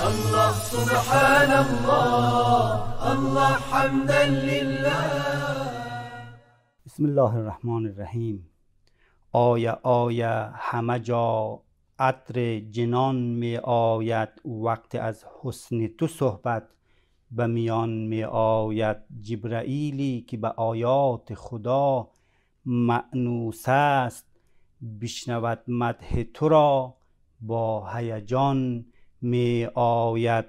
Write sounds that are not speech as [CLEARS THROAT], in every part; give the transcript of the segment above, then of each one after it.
الله الله الله حمدا لله بسم الله الرحمن الرحیم آیا آیا همه جا عطر جنان می آید وقت از حسن تو صحبت به میان می آید جبرئیلی که به آیات خدا معنوس است بشنود مدح تو را با هیجان می آید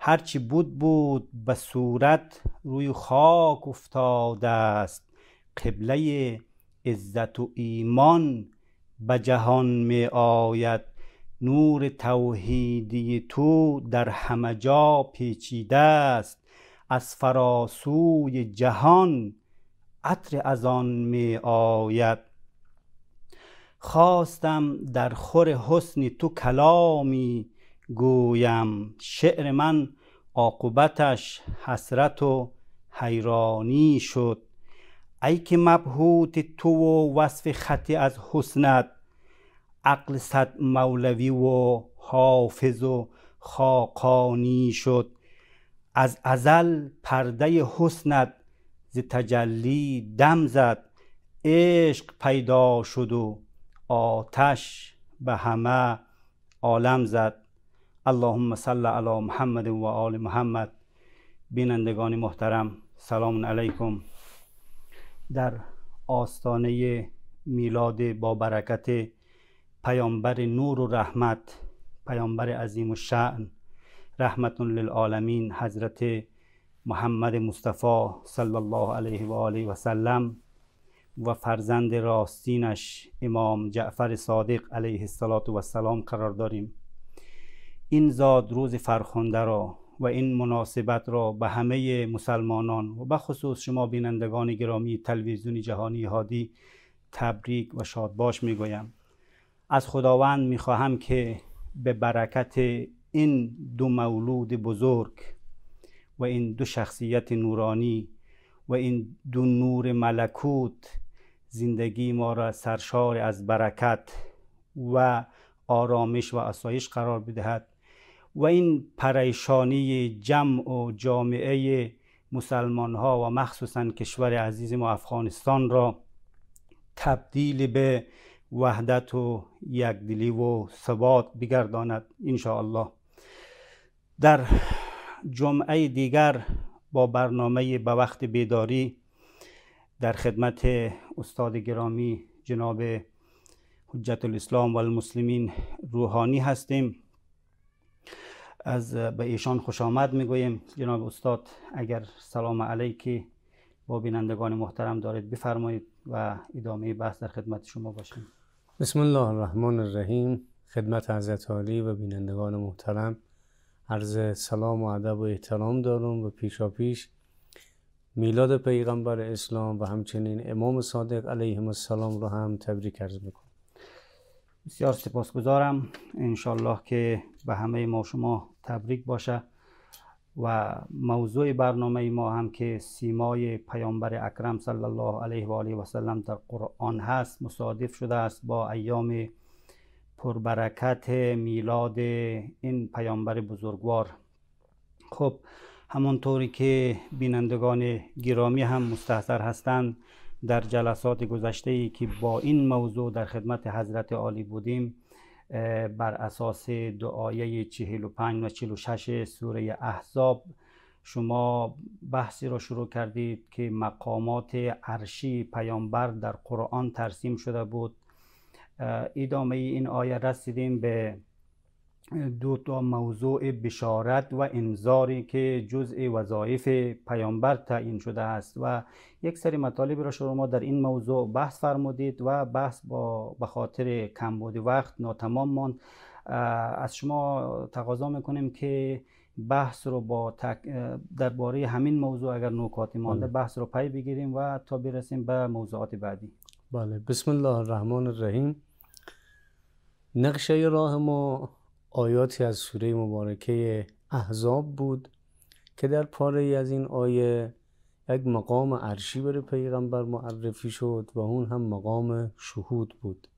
هرچی بود بود به صورت روی خاک افتاده است قبله عزت و ایمان به جهان می آید نور توحیدی تو در همه جا پیچیده است از فراسوی جهان عطر از آن می آید خواستم در خور حسن تو کلامی گویم شعر من عاقبتش حسرت و حیرانی شد ای که مبهوت تو و وصف خطی از حسنت عقل صد مولوی و حافظ و خاقانی شد از ازل پرده حسنت ز تجلی دم زد عشق پیدا شد و آتش به همه عالم زد اللهم صل علی محمد و آل محمد بینندگان محترم سلام علیکم در آستانه میلاد با برکت پیامبر نور و رحمت پیامبر عظیم و شعن رحمت للعالمین حضرت محمد مصطفی صلی الله علیه و آله و سلم و فرزند راستینش امام جعفر صادق علیه السلام قرار داریم این زاد روز فرخنده را و این مناسبت را به همه مسلمانان و به خصوص شما بینندگان گرامی تلویزیون جهانی هادی تبریک و شاد شادباش میگویم از خداوند میخواهم که به برکت این دو مولود بزرگ و این دو شخصیت نورانی و این دو نور ملکوت زندگی ما را سرشار از برکت و آرامش و آسایش قرار بدهد و این پریشانی جمع و جامعه مسلمان ها و مخصوصا کشور عزیز ما افغانستان را تبدیل به وحدت و یکدلی و ثبات بگرداند ان الله در جمعه دیگر با برنامه به وقت بیداری در خدمت استاد گرامی جناب حجت الاسلام و المسلمین روحانی هستیم از به ایشان خوش آمد گوییم جناب استاد اگر سلام علیکی با بینندگان محترم دارید بفرمایید و ادامه بحث در خدمت شما باشیم بسم الله الرحمن الرحیم خدمت حضرت عالی و بینندگان محترم عرض سلام و ادب و احترام دارم و پیشا پیش میلاد پیغمبر اسلام و همچنین امام صادق علیه السلام رو هم تبریک عرض میکنم بسیار سپاسگزارم انشالله که به همه ما شما تبریک باشه و موضوع برنامه ما هم که سیمای پیامبر اکرم صلی الله علیه و آله و سلم در قرآن هست مصادف شده است با ایام پربرکت میلاد این پیامبر بزرگوار خب همانطوری که بینندگان گرامی هم مستحضر هستند در جلسات گذشته ای که با این موضوع در خدمت حضرت عالی بودیم بر اساس دعایه 45 و 46 سوره احزاب شما بحثی را شروع کردید که مقامات عرشی پیامبر در قرآن ترسیم شده بود ادامه این آیه رسیدیم به دو تا موضوع بشارت و انذاری که جزء وظایف پیامبر تعیین شده است و یک سری مطالبی را شما در این موضوع بحث فرمودید و بحث با به خاطر کمبود وقت ناتمام ماند از شما تقاضا میکنیم که بحث رو با درباره همین موضوع اگر نکاتی بله. مانده بحث رو پی بگیریم و تا برسیم به موضوعات بعدی بله بسم الله الرحمن الرحیم نقشه راه ما آیاتی از سوره مبارکه احزاب بود که در پاره ای از این آیه یک مقام عرشی بر پیغمبر معرفی شد و اون هم مقام شهود بود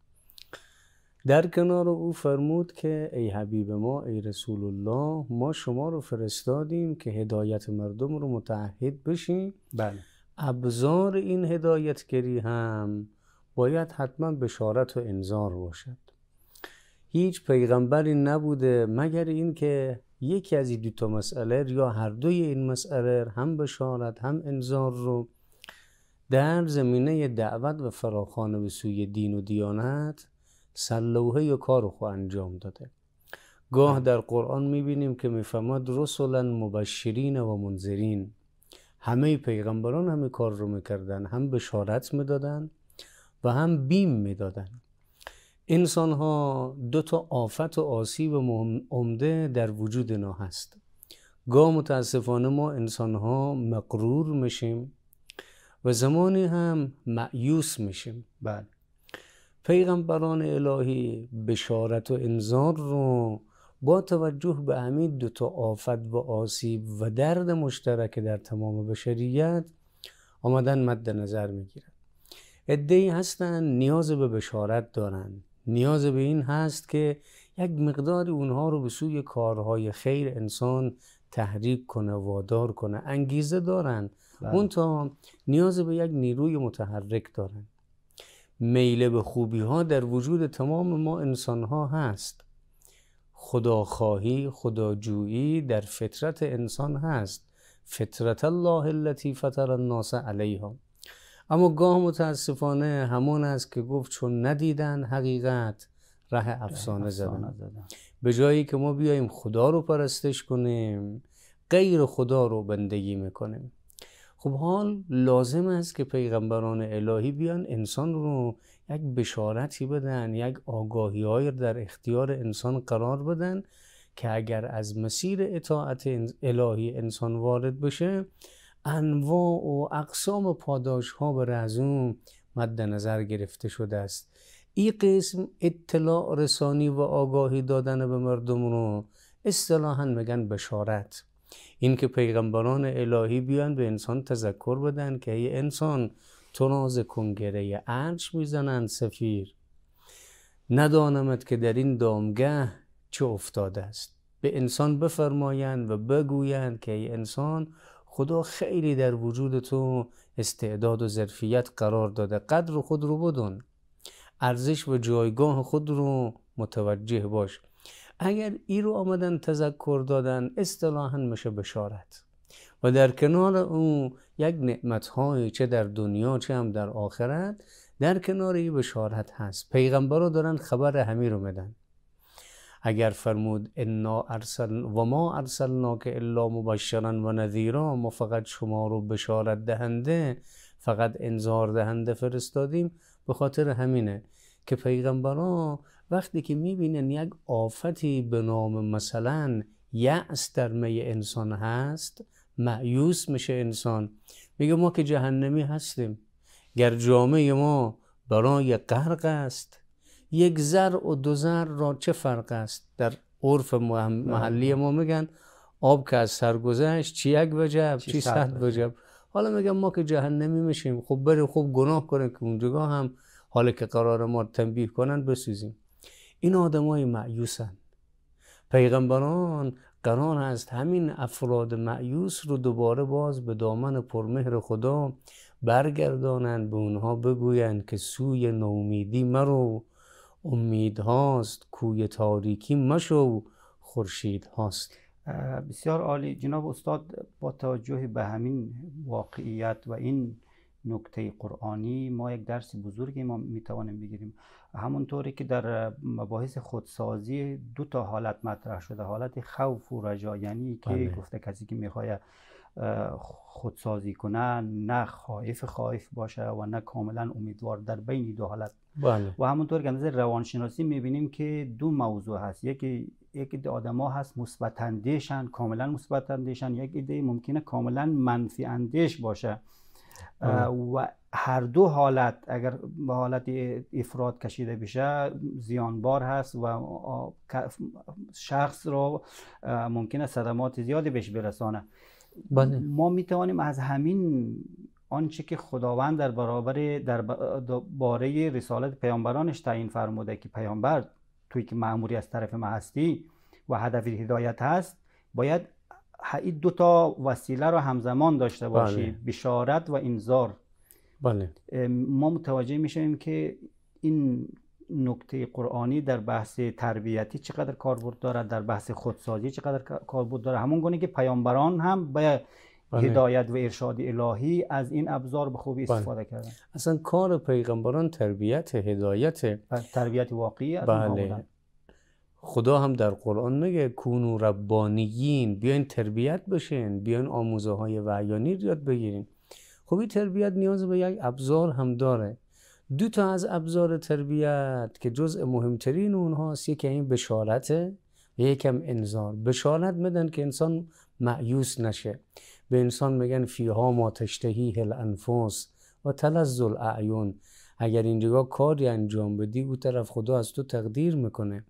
در کنار او فرمود که ای حبیب ما ای رسول الله ما شما رو فرستادیم که هدایت مردم رو متعهد بشیم بله ابزار این هدایتگری هم باید حتما بشارت و انذار باشد هیچ پیغمبری نبوده مگر اینکه یکی از این دو تا مسئله یا هر دوی این مسئله هم بشارت هم انذار رو در زمینه دعوت و فراخوان به سوی دین و دیانت سلوحه یا کار خو انجام داده گاه در قرآن میبینیم که میفهمد رسولا مبشرین و منذرین همه پیغمبران همه کار رو میکردن هم بشارت میدادن و هم بیم میدادن انسان ها دو تا آفت و آسیب عمده در وجود نا هست گاه متاسفانه ما انسان ها مقرور میشیم و زمانی هم معیوس میشیم بله پیغمبران الهی بشارت و انذار رو با توجه به همین دو تا آفت و آسیب و درد مشترک در تمام بشریت آمدن مد نظر میگیرن ادهی هستن نیاز به بشارت دارند نیاز به این هست که یک مقداری اونها رو به سوی کارهای خیر انسان تحریک کنه وادار کنه انگیزه دارن بله. اون تا نیاز به یک نیروی متحرک دارن میله به خوبی ها در وجود تمام ما انسان ها هست خداخواهی خداجویی در فطرت انسان هست فطرت الله التي فطر الناس علیها اما گاه متاسفانه همان است که گفت چون ندیدن حقیقت ره افسانه زدن به جایی که ما بیاییم خدا رو پرستش کنیم غیر خدا رو بندگی میکنیم خب حال لازم است که پیغمبران الهی بیان انسان رو یک بشارتی بدن یک آگاهی های در اختیار انسان قرار بدن که اگر از مسیر اطاعت الهی انسان وارد بشه انواع و اقسام پاداش ها به رزوم مد نظر گرفته شده است این قسم اطلاع رسانی و آگاهی دادن به مردم رو اصطلاحا میگن بشارت این که پیغمبران الهی بیان به انسان تذکر بدن که ای انسان تناز کنگره عرش میزنند سفیر ندانمت که در این دامگه چه افتاده است به انسان بفرمایند و بگویند که ای انسان خدا خیلی در وجود تو استعداد و ظرفیت قرار داده قدر خود رو بدون ارزش و جایگاه خود رو متوجه باش اگر ای رو آمدن تذکر دادن اصطلاحا میشه بشارت و در کنار او یک نعمت های چه در دنیا چه هم در آخرت در کنار ای بشارت هست پیغمبر رو دارن خبر همی رو میدن اگر فرمود انا ارسل و ما ارسلنا که الا مبشرا و نذیرا ما فقط شما رو بشارت دهنده فقط انذار دهنده فرستادیم به خاطر همینه که پیغمبران وقتی که میبینن یک آفتی به نام مثلا یأس در می انسان هست معیوس میشه انسان میگه ما که جهنمی هستیم گر جامعه ما برای غرق است یک زر و دو زر را چه فرق است در عرف بله. محلی ما میگن آب که از سر گذشت چی یک وجب چی صد وجب حالا میگم ما که جهنمی میشیم خب بریم خب گناه کنیم که اونجا هم حالا که قرار ما تنبیه کنن بسوزیم این آدمای معیوسن پیغمبران قرار است همین افراد معیوس رو دوباره باز به دامن پرمهر خدا برگردانند به اونها بگویند که سوی نومیدی مرو امید هاست کوی تاریکی مشو خورشید هاست بسیار عالی جناب استاد با توجه به همین واقعیت و این نکته قرآنی ما یک درس بزرگی ما توانیم بگیریم طوری که در مباحث خودسازی دو تا حالت مطرح شده حالت خوف و رجا یعنی که بله. گفته کسی که میخواد خودسازی کنه نه خائف خائف باشه و نه کاملا امیدوار در بین دو حالت بله. و همونطور که نظر روانشناسی میبینیم که دو موضوع هست یکی یک ایده ها هست مثبت اندیشن کاملا مثبت اندیشن یک ایده ممکنه کاملا منفی اندیش باشه بله. و هر دو حالت اگر به حالت افراد کشیده بشه زیانبار هست و شخص رو ممکنه صدمات زیادی بهش برسانه بله. ما میتوانیم از همین آنچه که خداوند در برابر در باره رسالت پیامبرانش تعیین فرموده که پیامبر توی که معموری از طرف ما هستی و هدف هدایت هست باید این دو تا وسیله رو همزمان داشته بله. باشی بشارت و انذار بله. ما متوجه میشیم که این نکته قرآنی در بحث تربیتی چقدر کاربرد دارد در بحث خودسازی چقدر کاربرد دارد. همون گونه که پیامبران هم به بله. هدایت و ارشاد الهی از این ابزار به خوبی بله. استفاده بله. کردن اصلا کار پیغمبران تربیت هدایت بله، تربیت واقعی از بله. خدا هم در قرآن میگه کونو ربانیین بیاین تربیت بشین بیاین آموزه های وحیانی یاد بگیرین خوبی این تربیت نیاز به یک ابزار هم داره دو تا از ابزار تربیت که جزء مهمترین اونهاست یکی این بشارته یکم انذار بشارت بدن که انسان معیوس نشه به انسان میگن فیها ما تشتهی هل انفوس و تلز الاعیون اگر اینجا کاری انجام بدی او طرف خدا از تو تقدیر میکنه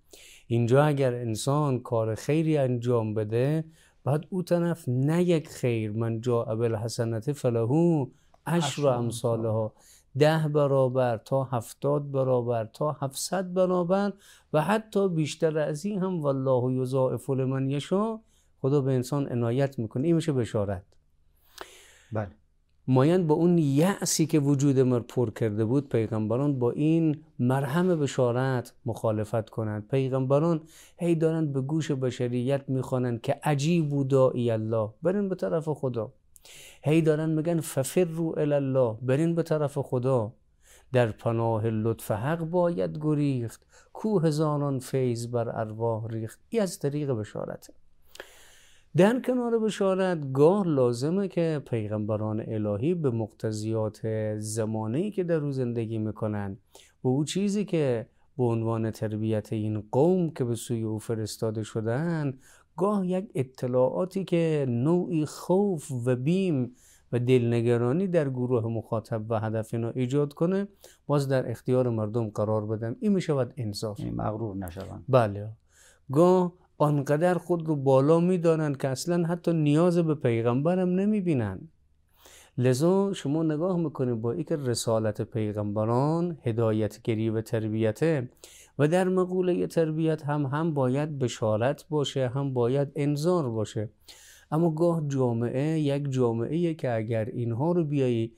اینجا اگر انسان کار خیری انجام بده بعد او طرف نه یک خیر من جا ابل حسنت فلهو اشرا امثالها ده برابر تا هفتاد برابر تا هفتصد برابر و حتی بیشتر از این هم والله یضاعف لمن یشا خدا به انسان عنایت میکنه این میشه بشارت بله مایند با اون یعصی که وجود مر پر کرده بود پیغمبران با این مرهم بشارت مخالفت کنند پیغمبران هی دارن به گوش بشریت میخوانند که عجیب و دائی الله برین به طرف خدا هی دارن میگن ففر رو الله برین به طرف خدا در پناه لطف حق باید گریخت کوه زانان فیض بر ارواح ریخت ای از طریق بشارت در کنار بشارت گاه لازمه که پیغمبران الهی به مقتضیات زمانی که در او زندگی میکنن و او چیزی که به عنوان تربیت این قوم که به سوی او فرستاده شدن گاه یک اطلاعاتی که نوعی خوف و بیم و دلنگرانی در گروه مخاطب و هدف اینا ایجاد کنه باز در اختیار مردم قرار بدم این می شود انصاف یعنی مغرور نشوند بله گاه آنقدر خود رو بالا می دانند که اصلا حتی نیاز به پیغمبرم نمی بینند لذا شما نگاه میکنید با اینکه رسالت پیغمبران هدایتگری و تربیته و در مقوله تربیت هم هم باید بشارت باشه هم باید انذار باشه اما گاه جامعه یک جامعه که اگر اینها رو بیایی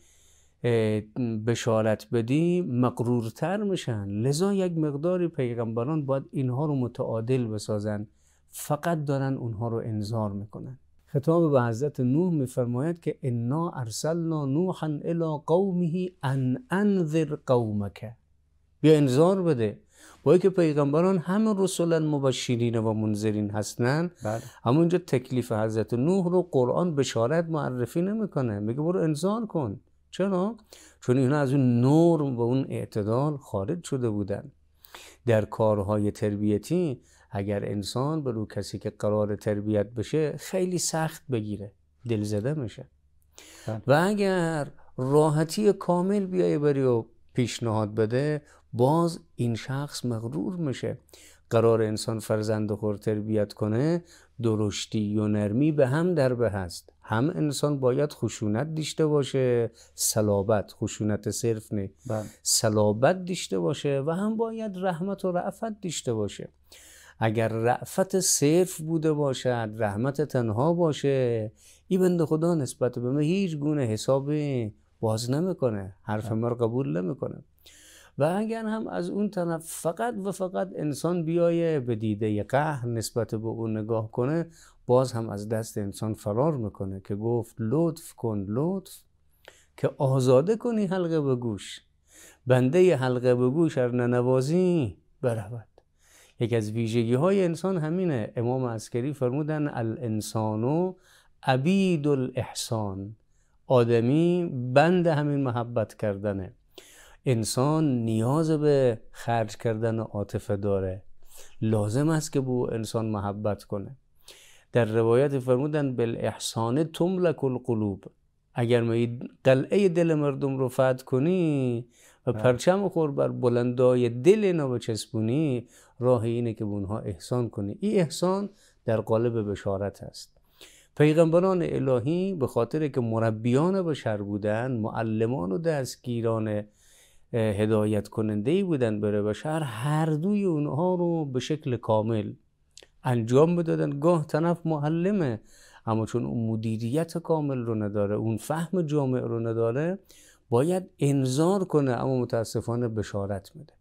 بشارت بدی مقرورتر میشن لذا یک مقداری پیغمبران باید اینها رو متعادل بسازن فقط دارن اونها رو انذار میکنن خطاب به حضرت نوح میفرماید که انا ارسلنا نوحا الی قومه ان انذر قومک بیا انذار بده با که پیغمبران همه رسولا مبشرین و منذرین هستن بله. اما اینجا تکلیف حضرت نوح رو قرآن بشارت معرفی نمیکنه میگه برو انذار کن چرا چون اینا از اون نور و اون اعتدال خارج شده بودن در کارهای تربیتی اگر انسان به رو کسی که قرار تربیت بشه خیلی سخت بگیره دل زده میشه بله. و اگر راحتی کامل بیای بری و پیشنهاد بده باز این شخص مغرور میشه قرار انسان فرزند خور تربیت کنه درشتی و نرمی به هم در به هست هم انسان باید خشونت داشته باشه سلابت خشونت صرف نه سلابت بله. دیشته باشه و هم باید رحمت و رعفت دیشته باشه اگر رعفت صرف بوده باشد رحمت تنها باشه این بند خدا نسبت به ما هیچ گونه حسابی باز نمیکنه حرف بله. ما قبول نمیکنه و اگر هم از اون طرف فقط و فقط انسان بیایه به دیده قهر نسبت به اون نگاه کنه باز هم از دست انسان فرار میکنه که گفت لطف کن لطف که آزاده کنی حلقه به گوش بنده حلقه به گوش ار ننوازی برود یکی از ویژگی های انسان همینه امام عسکری فرمودن الانسانو عبید الاحسان آدمی بند همین محبت کردنه انسان نیاز به خرج کردن عاطفه داره لازم است که به انسان محبت کنه در روایت فرمودن بالاحسان تملک القلوب اگر ما قلعه دل مردم رو فتح کنی و بله. پرچم خور بر بلندای دل اینا بچسبونی راه اینه که به اونها احسان کنی این احسان در قالب بشارت است پیغمبران الهی به خاطر که مربیان بشر بودن معلمان و دستگیران هدایت کننده ای بودن برای بشر هر دوی اونها رو به شکل کامل انجام بدادن گاه تنف معلمه اما چون اون مدیریت کامل رو نداره اون فهم جامع رو نداره باید انظار کنه اما متاسفانه بشارت میده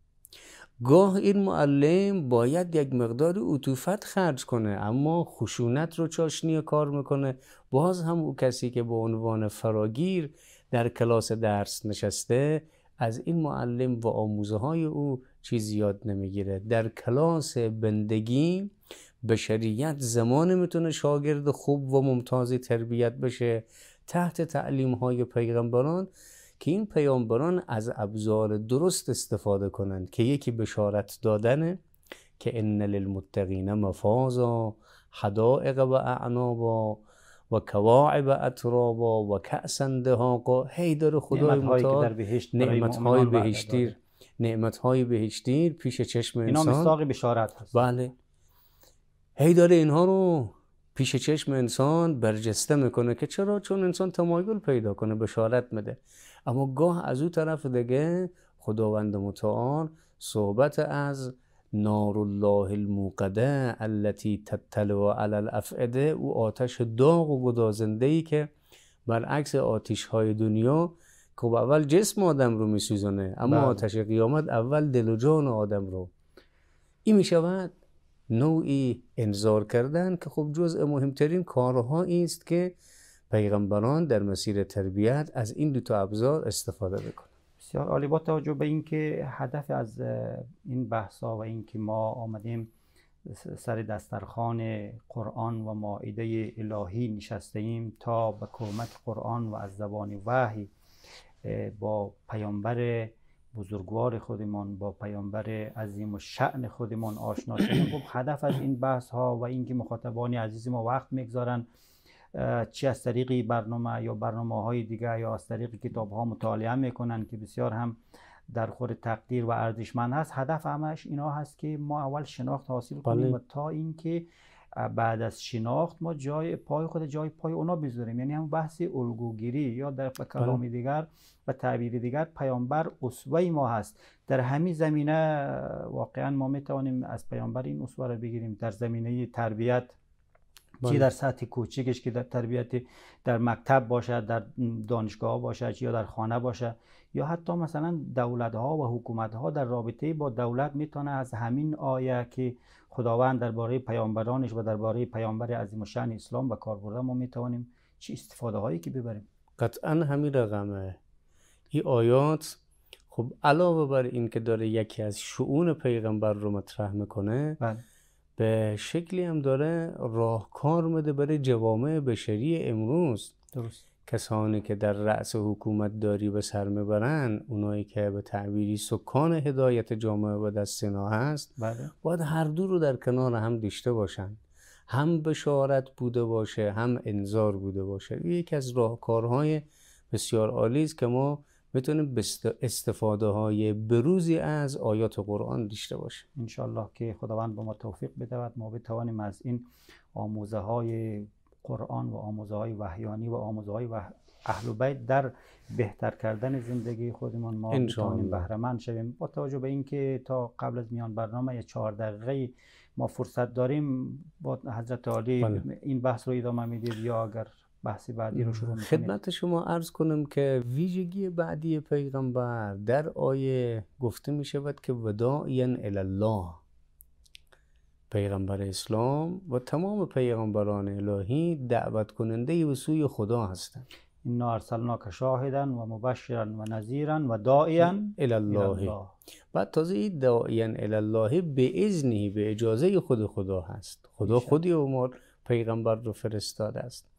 گاه این معلم باید یک مقدار عطوفت خرج کنه اما خشونت رو چاشنی کار میکنه باز هم او کسی که به عنوان فراگیر در کلاس درس نشسته از این معلم و آموزه های او چیزی یاد نمیگیره در کلاس بندگی بشریت زمانی میتونه شاگرد خوب و ممتازی تربیت بشه تحت تعلیم های پیغمبران که این پیامبران از ابزار درست استفاده کنند که یکی بشارت دادنه که ان للمتقین مفازا حدائق و اعنابا و کواعب اترابا و کأسا دهاقا هی داره خدای متعال نعمت های بهشتی نعمت های بهشتی پیش چشم انسان اینا مستاق بشارت هست بله هی داره اینها رو پیش چشم انسان برجسته میکنه که چرا چون انسان تمایل پیدا کنه بشارت میده اما گاه از او طرف دیگه خداوند متعال صحبت از نار الله الموقده التي تطلع على الافعده او آتش داغ و گدازنده ای که برعکس آتش های دنیا که اول جسم آدم رو میسوزانه اما بله. آتش قیامت اول دل و جان آدم رو این شود نوعی انذار کردن که خب جزء مهمترین کارها است که پیغمبران در مسیر تربیت از این دو تا ابزار استفاده بکنه بسیار عالی با توجه به اینکه هدف از این بحث ها و اینکه ما آمدیم سر دسترخان قرآن و معایده الهی نشسته ایم تا به کمک قرآن و از زبان وحی با پیامبر بزرگوار خودمان با پیامبر عظیم و شعن خودمان آشنا شدیم خب هدف از این بحث ها و اینکه مخاطبان عزیز ما وقت میگذارند چه از طریق برنامه یا برنامه های دیگه یا از طریق کتاب ها مطالعه میکنن که بسیار هم در خور تقدیر و ارزشمند هست هدف همش اینا هست که ما اول شناخت حاصل کنیم بله. و تا اینکه بعد از شناخت ما جای پای خود جای پای اونا بذاریم یعنی هم بحث الگوگیری یا در کلام بله. دیگر و تعبیر دیگر پیامبر اسوه ما هست در همین زمینه واقعا ما میتوانیم از پیامبر این اسوه را بگیریم در زمینه تربیت چی در بله. سطح کوچکش که در تربیت در مکتب باشد در دانشگاه باشد یا در خانه باشد یا حتی مثلا دولت ها و حکومت ها در رابطه با دولت میتونه از همین آیه که خداوند درباره پیامبرانش و درباره پیامبر عظیم شان اسلام به کار برده ما میتوانیم چی استفاده هایی که ببریم قطعا همین رقمه این آیات خب علاوه بر این که داره یکی از شعون پیغمبر رو مطرح میکنه بله. به شکلی هم داره راهکار میده برای جوامع بشری امروز درست کسانی که در رأس حکومت داری به سر میبرن اونایی که به تعبیری سکان هدایت جامعه و سنا هست بله. باید هر دو رو در کنار هم دیشته باشند هم بشارت بوده باشه هم انذار بوده باشه یکی از راهکارهای بسیار عالی است که ما بتونیم استفاده های بروزی از آیات قرآن داشته باشه انشالله که خداوند به ما توفیق بدهد ما بتوانیم از این آموزه های قرآن و آموزه های وحیانی و آموزه های وح... اهل بیت در بهتر کردن زندگی خودمان ما بتوانیم بهرهمند شویم با توجه به اینکه تا قبل از میان برنامه چهار دقیقه ما فرصت داریم با حضرت عالی بله. این بحث رو ادامه میدید یا اگر بعدی رو شروع خدمت شما عرض کنم که ویژگی بعدی پیغمبر در آیه گفته می شود که وداعیا الله پیغمبر اسلام و تمام پیغمبران الهی دعوت کننده و سوی خدا هستند اینا که شاهدن و مبشرن و نظیرن و داعین الله بعد تازه این دائین الله به اذنی به اجازه خود خدا هست خدا خودی عمر پیغمبر رو فرستاده است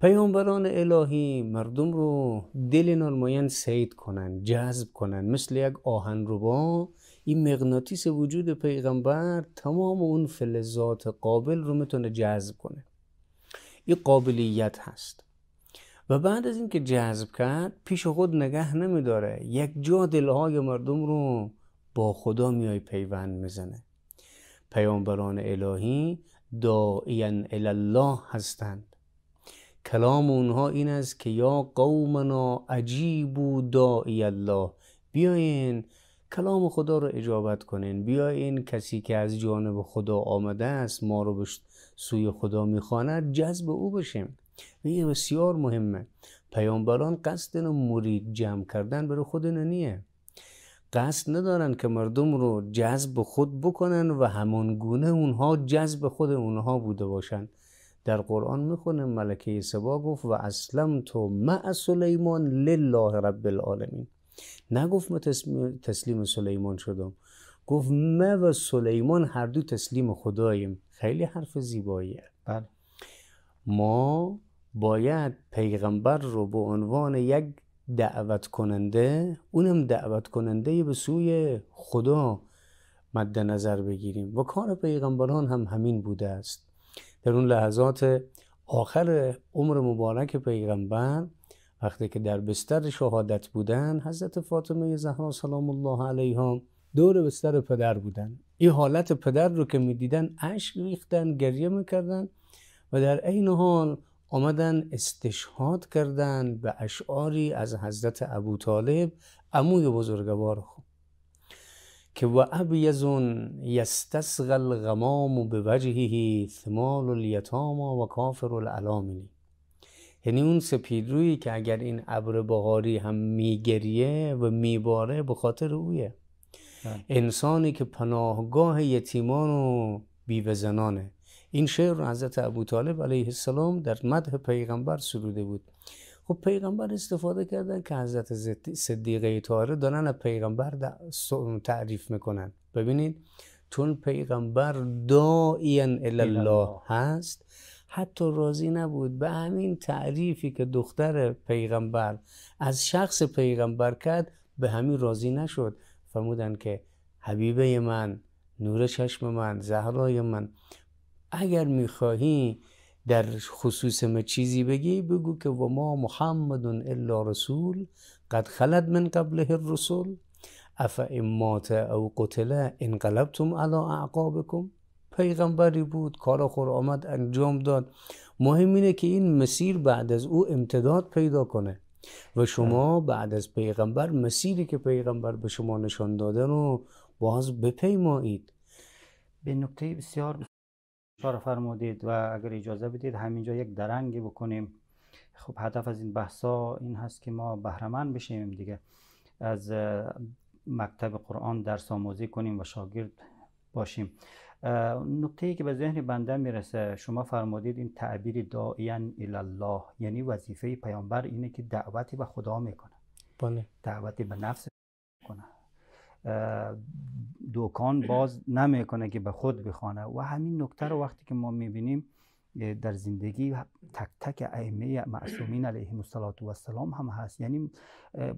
پیامبران الهی مردم رو دل نرماین سید کنن جذب کنن مثل یک آهنربا این مغناطیس وجود پیغمبر تمام اون فلزات قابل رو میتونه جذب کنه این قابلیت هست و بعد از اینکه جذب کرد پیش خود نگه نمیداره یک جا دلهای مردم رو با خدا میای پیوند میزنه پیامبران الهی دائین الله هستند کلام اونها این است که یا قومنا و داعی الله بیاین کلام خدا رو اجابت کنین بیاین کسی که از جانب خدا آمده است ما رو به سوی خدا میخواند جذب او بشیم و این بسیار مهمه پیامبران قصد مرید جمع کردن برای خود نیه قصد ندارن که مردم رو جذب خود بکنن و همان گونه اونها جذب خود اونها بوده باشند در قرآن میخونه ملکه سبا گفت و اسلم تو مع سلیمان لله رب العالمین نگفت ما تسلیم سلیمان شدم گفت ما و سلیمان هر دو تسلیم خداییم خیلی حرف زیباییه بله ما باید پیغمبر رو به عنوان یک دعوت کننده اونم دعوت کننده به سوی خدا مد نظر بگیریم و کار پیغمبران هم همین بوده است در اون لحظات آخر عمر مبارک پیغمبر وقتی که در بستر شهادت بودن حضرت فاطمه زهرا سلام الله علیها دور بستر پدر بودن این حالت پدر رو که میدیدن اشک ریختن گریه میکردن و در عین حال آمدن استشهاد کردن به اشعاری از حضرت ابو طالب عموی بزرگوار که و ابیزون یستسغ الغمام به وجهه ثمال الیتاما و کافر العلامینی یعنی اون سپیدرویی که اگر این ابر بهاری هم میگریه و میباره به خاطر اویه بله. انسانی که پناهگاه یتیمان و بیوزنانه این شعر رو حضرت ابو طالب علیه السلام در مده پیغمبر سروده بود خب پیغمبر استفاده کردن که حضرت صدیقه تاره دارن از پیغمبر تعریف میکنن ببینید تون پیغمبر دائین الله هست حتی راضی نبود به همین تعریفی که دختر پیغمبر از شخص پیغمبر کرد به همین راضی نشد فرمودن که حبیبه من نور چشم من زهرای من اگر میخواهی در خصوص ما چیزی بگی بگو که و ما محمد الا رسول قد خلد من قبله الرسول افا مات او قتله انقلبتم على اعقابكم پیغمبری بود کار خور آمد انجام داد مهم اینه که این مسیر بعد از او امتداد پیدا کنه و شما بعد از پیغمبر مسیری که پیغمبر به شما نشان داده رو باز بپیمایید به نکته بسیار اشاره فرمودید و اگر اجازه بدید همینجا یک درنگی بکنیم خب هدف از این بحثا این هست که ما بهرمند بشیم دیگه از مکتب قرآن درس آموزی کنیم و شاگرد باشیم ای که به ذهن بنده میرسه شما فرمودید این تعبیر دائین الله یعنی وظیفه پیامبر اینه که دعوتی به خدا میکنه بله دعوتی به نفس دوکان باز نمیکنه که به خود بخوانه و همین نکته رو وقتی که ما میبینیم در زندگی تک تک ائمه معصومین و السلام هم هست یعنی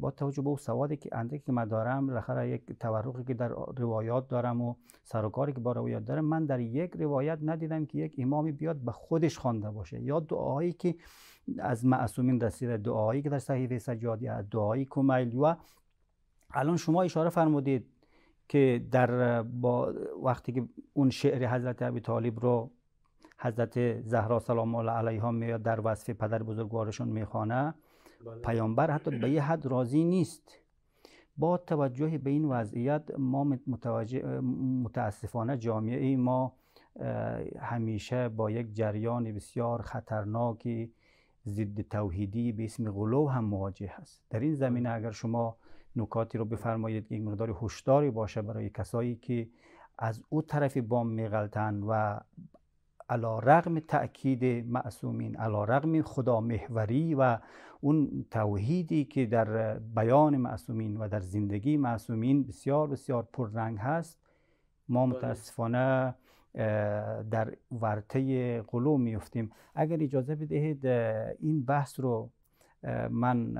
با توجه به سوادی که اندکی که من دارم یک تورقی که در روایات دارم و سرکاری که با روایات دارم من در یک روایت ندیدم که یک امامی بیاد به خودش خوانده باشه یا دعایی که از معصومین رسیده دعایی که در صحیفه سجادی دعایی کمیل و الان شما اشاره فرمودید که در با وقتی که اون شعر حضرت ابی طالب رو حضرت زهرا سلام الله علیها میاد در وصف پدر بزرگوارشون میخوانه بله. پیامبر حتی به یه حد راضی نیست با توجه به این وضعیت ما متوجه متاسفانه جامعه ما همیشه با یک جریان بسیار خطرناکی ضد توحیدی به اسم غلو هم مواجه هست در این زمینه بله. اگر شما نکاتی رو بفرمایید یک مقدار هوشداری باشه برای کسایی که از او طرف بام میغلطن و علا رغم تأکید معصومین علا رغم خدا محوری و اون توحیدی که در بیان معصومین و در زندگی معصومین بسیار بسیار پررنگ هست ما بله. متاسفانه در ورطه قلو میفتیم اگر اجازه بدهید این بحث رو من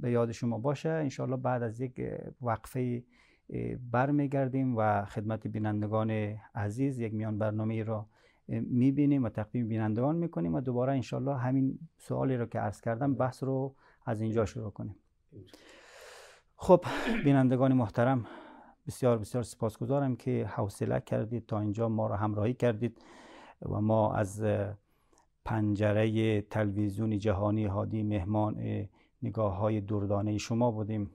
به یاد شما باشه انشاءالله بعد از یک وقفه برمیگردیم و خدمت بینندگان عزیز یک میان برنامه را میبینیم و تقدیم بینندگان میکنیم و دوباره انشالله همین سوالی رو که عرض کردم بحث رو از اینجا شروع کنیم خب بینندگان محترم بسیار بسیار سپاسگزارم که حوصله کردید تا اینجا ما را همراهی کردید و ما از پنجره تلویزیون جهانی هادی مهمان نگاه های دردانه شما بودیم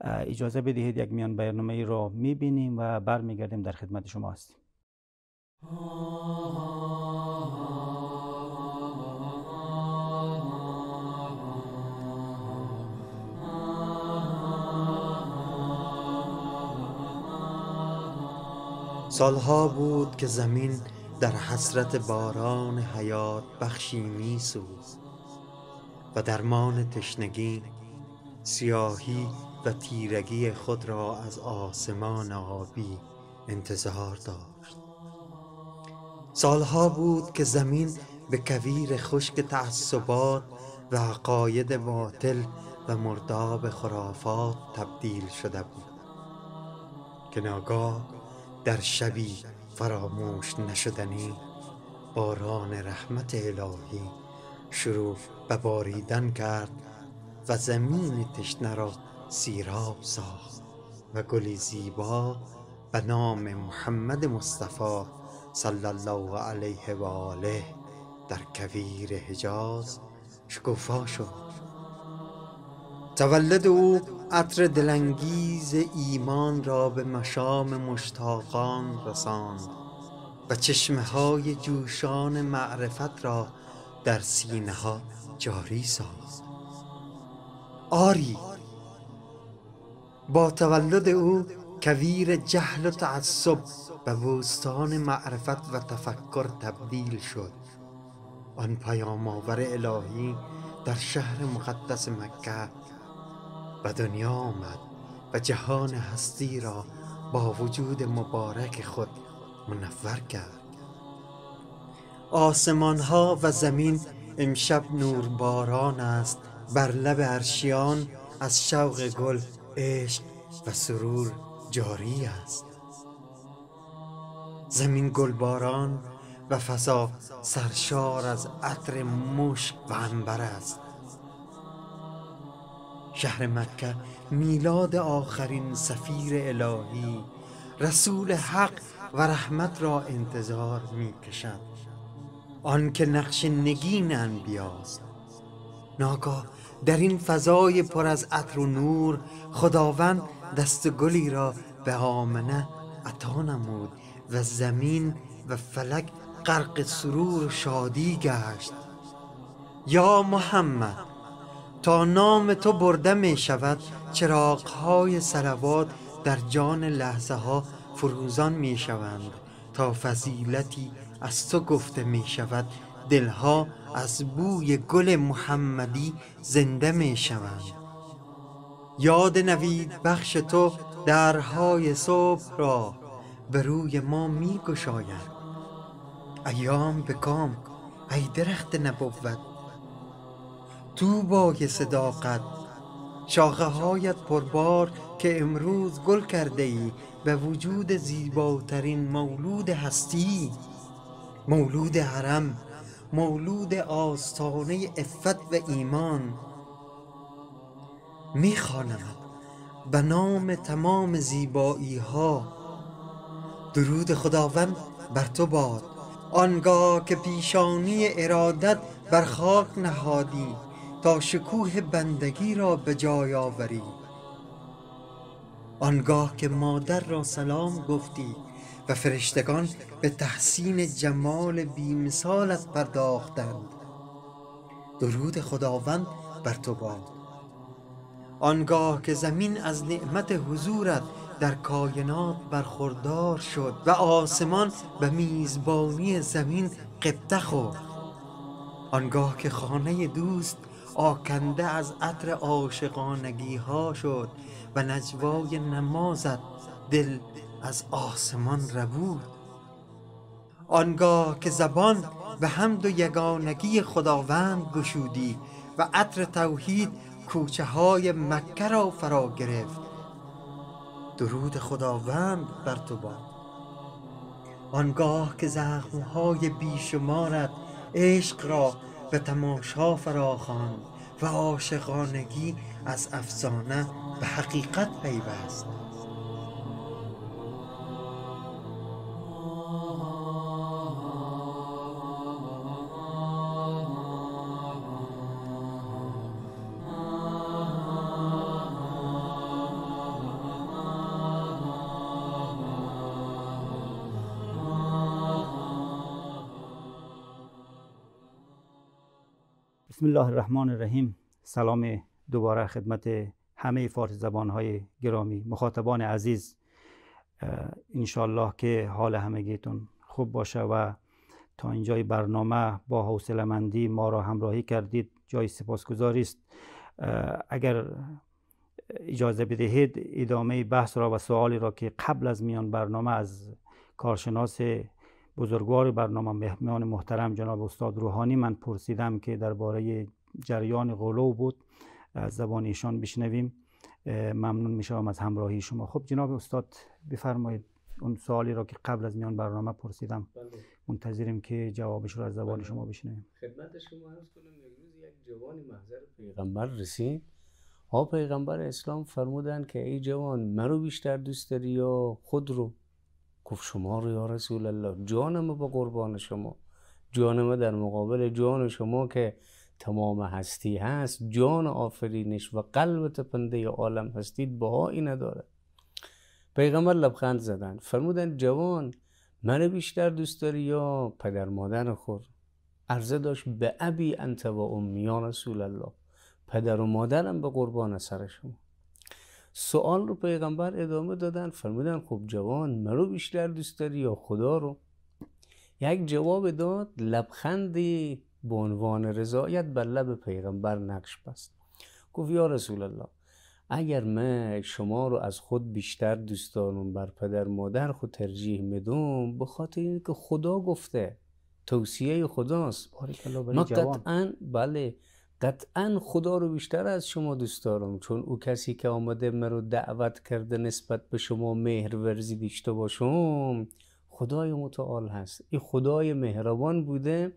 اجازه بدهید یک میان برنامه ای را میبینیم و برمیگردیم در خدمت شما هستیم سالها بود که زمین در حسرت باران حیات بخشی می و درمان تشنگی سیاهی و تیرگی خود را از آسمان آبی انتظار داشت سالها بود که زمین به کویر خشک تعصبات و عقاید باطل و مرداب خرافات تبدیل شده بود که ناگاه در شبی فراموش نشدنی باران رحمت الهی شروع به باریدن کرد و زمین تشنه را سیراب ساخت و گلی زیبا به نام محمد مصطفی صلی الله علیه و آله در کویر حجاز شکوفا شد تولد او عطر دلانگیز ایمان را به مشام مشتاقان رساند و چشمه های جوشان معرفت را در سینه ها جاری ساز آری با تولد او کویر جهل و تعصب به وستان معرفت و تفکر تبدیل شد آن پیام آور الهی در شهر مقدس مکه به دنیا آمد و جهان هستی را با وجود مبارک خود منفر کرد آسمان ها و زمین امشب باران است بر لب عرشیان از شوق گل عشق و سرور جاری است زمین گل باران و فضا سرشار از عطر مشک و انبر است شهر مکه میلاد آخرین سفیر الهی رسول حق و رحمت را انتظار می آنکه آن که نقش نگین انبیاست ناگاه در این فضای پر از عطر و نور خداوند دست گلی را به آمنه عطا نمود و زمین و فلک غرق سرور و شادی گشت یا محمد تا نام تو برده می شود چراغ های سروات در جان لحظه ها فروزان می شوند تا فضیلتی از تو گفته می شود دلها از بوی گل محمدی زنده می شوند یاد نوید بخش تو درهای صبح را به روی ما می گشاید ایام به کام ای درخت نبوت تو بای صداقت شاخه هایت پربار که امروز گل کرده ای به وجود زیباترین مولود هستی مولود حرم مولود آستانه افت و ایمان خانم به نام تمام زیبایی ها درود خداوند بر تو باد آنگاه که پیشانی ارادت بر خاک نهادی شکوه بندگی را به جای آوری آنگاه که مادر را سلام گفتی و فرشتگان به تحسین جمال بیمثالت پرداختند درود خداوند بر تو باد آنگاه که زمین از نعمت حضورت در کاینات برخوردار شد و آسمان به میزبانی زمین قبطه خورد آنگاه که خانه دوست آکنده از عطر عاشقانگی ها شد و نجوای نمازت دل از آسمان ربود آنگاه که زبان به حمد و یگانگی خداوند گشودی و عطر توحید کوچه های مکه را فرا گرفت درود خداوند بر تو باد آنگاه که زخمهای بیشمارت عشق را به تماشا فراخان و عاشقانگی از افسانه به حقیقت پیوست بسم الله الرحمن الرحیم سلام دوباره خدمت همه زبان های گرامی مخاطبان عزیز انشالله که حال همگیتون خوب باشه و تا اینجای برنامه با مندی ما را همراهی کردید جای سپاسگزاری است اگر اجازه بدهید ادامه بحث را و سوالی را که قبل از میان برنامه از کارشناس بزرگوار برنامه مهمان محترم جناب استاد روحانی من پرسیدم که درباره جریان غلو بود از زبان ایشان بشنویم ممنون میشم از همراهی شما خب جناب استاد بفرمایید اون سوالی را که قبل از میان برنامه پرسیدم بله. منتظریم که جوابش را از زبان بله. شما بشنویم خدمت شما عرض کنم امروز یک جوان محضر پیغمبر رسید ها پیغمبر اسلام فرمودن که ای جوان مرو بیشتر دوست داری یا خود رو گفت شما رو یا رسول الله جانم به قربان شما جانم در مقابل جان شما که تمام هستی هست جان آفرینش و قلب تپنده عالم هستید بهایی نداره پیغمبر لبخند زدن فرمودن جوان من بیشتر دوست داری یا پدر مادر خود عرضه داشت به ابی انت و امی رسول الله پدر و مادرم به قربان سر شما سوال رو پیغمبر ادامه دادن فرمودن خب جوان مرو بیشتر دوست داری یا خدا رو یک جواب داد لبخندی به عنوان رضایت بر لب پیغمبر نقش بست گفت یا رسول الله اگر من شما رو از خود بیشتر دوست دارم بر پدر مادر خود ترجیح میدم به خاطر اینکه خدا گفته توصیه خداست ما قطعا بله قطعا خدا رو بیشتر از شما دوست دارم چون او کسی که آمده مرو دعوت کرده نسبت به شما مهر ورزی داشته باشم خدای متعال هست این خدای مهربان بوده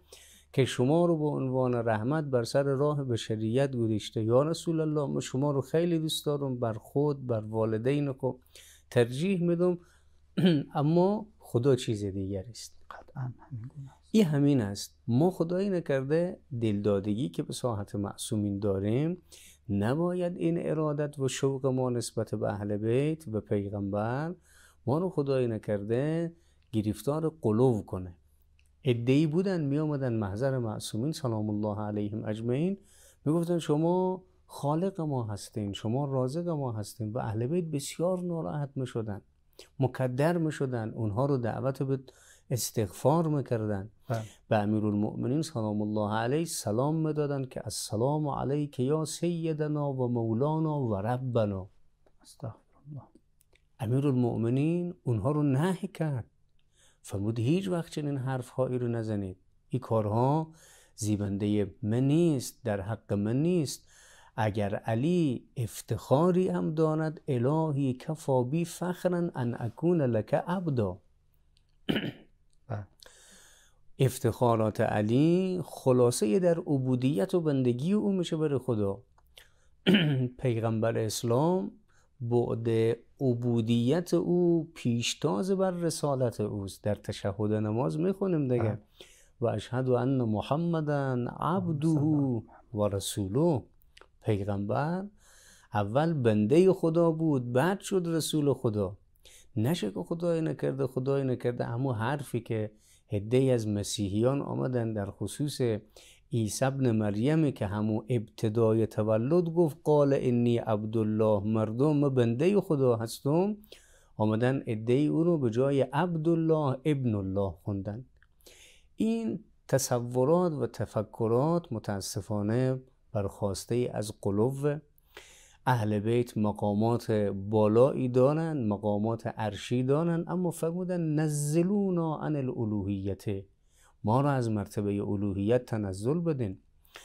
که شما رو به عنوان رحمت بر سر راه به شریعت گذاشته یا رسول الله من شما رو خیلی دوست دارم بر خود بر والدین خود ترجیح میدم [CLEARS THROAT] اما خدا چیز دیگری است قطعا همین گونه این همین است ما خدایی نکرده دلدادگی که به ساحت معصومین داریم نباید این ارادت و شوق ما نسبت به اهل بیت و پیغمبر ما رو خدایی نکرده گرفتار قلوب کنه ادعی بودن می آمدن محضر معصومین سلام الله علیهم اجمعین گفتن شما خالق ما هستین شما رازق ما هستین و اهل بیت بسیار ناراحت می شدن مکدر می شدن اونها رو دعوت به استغفار میکردن بله. به امیر المؤمنین سلام الله علیه سلام میدادن که السلام علیک یا سیدنا و مولانا و ربنا استغفرالله امیر المؤمنین اونها رو نهی کرد فرمود هیچ وقت چنین حرفهایی رو نزنید این کارها زیبنده من نیست در حق من نیست اگر علی افتخاری هم داند الهی کفا بی فخرا ان اکون لکه عبدا افتخارات علی خلاصه در عبودیت و بندگی او میشه برای خدا [CLEARS THROAT] پیغمبر اسلام بعد عبودیت او پیشتاز بر رسالت اوست در تشهد نماز میخونیم دیگه و اشهد ان محمدن عبده و رسوله پیغمبر اول بنده خدا بود بعد شد رسول خدا نشه که خدای نکرده خدای نکرده اما حرفی که عده از مسیحیان آمدن در خصوص عیسی ابن مریم که همو ابتدای تولد گفت قال انی عبدالله مردم و بنده خدا هستم آمدن عده او رو به جای عبدالله ابن الله خوندن این تصورات و تفکرات متاسفانه برخواسته از قلوه اهل بیت مقامات بالایی دارن مقامات عرشی دارن اما فرمودن نزلونا عن الالوهیت ما را از مرتبه الوهیت تنزل بدین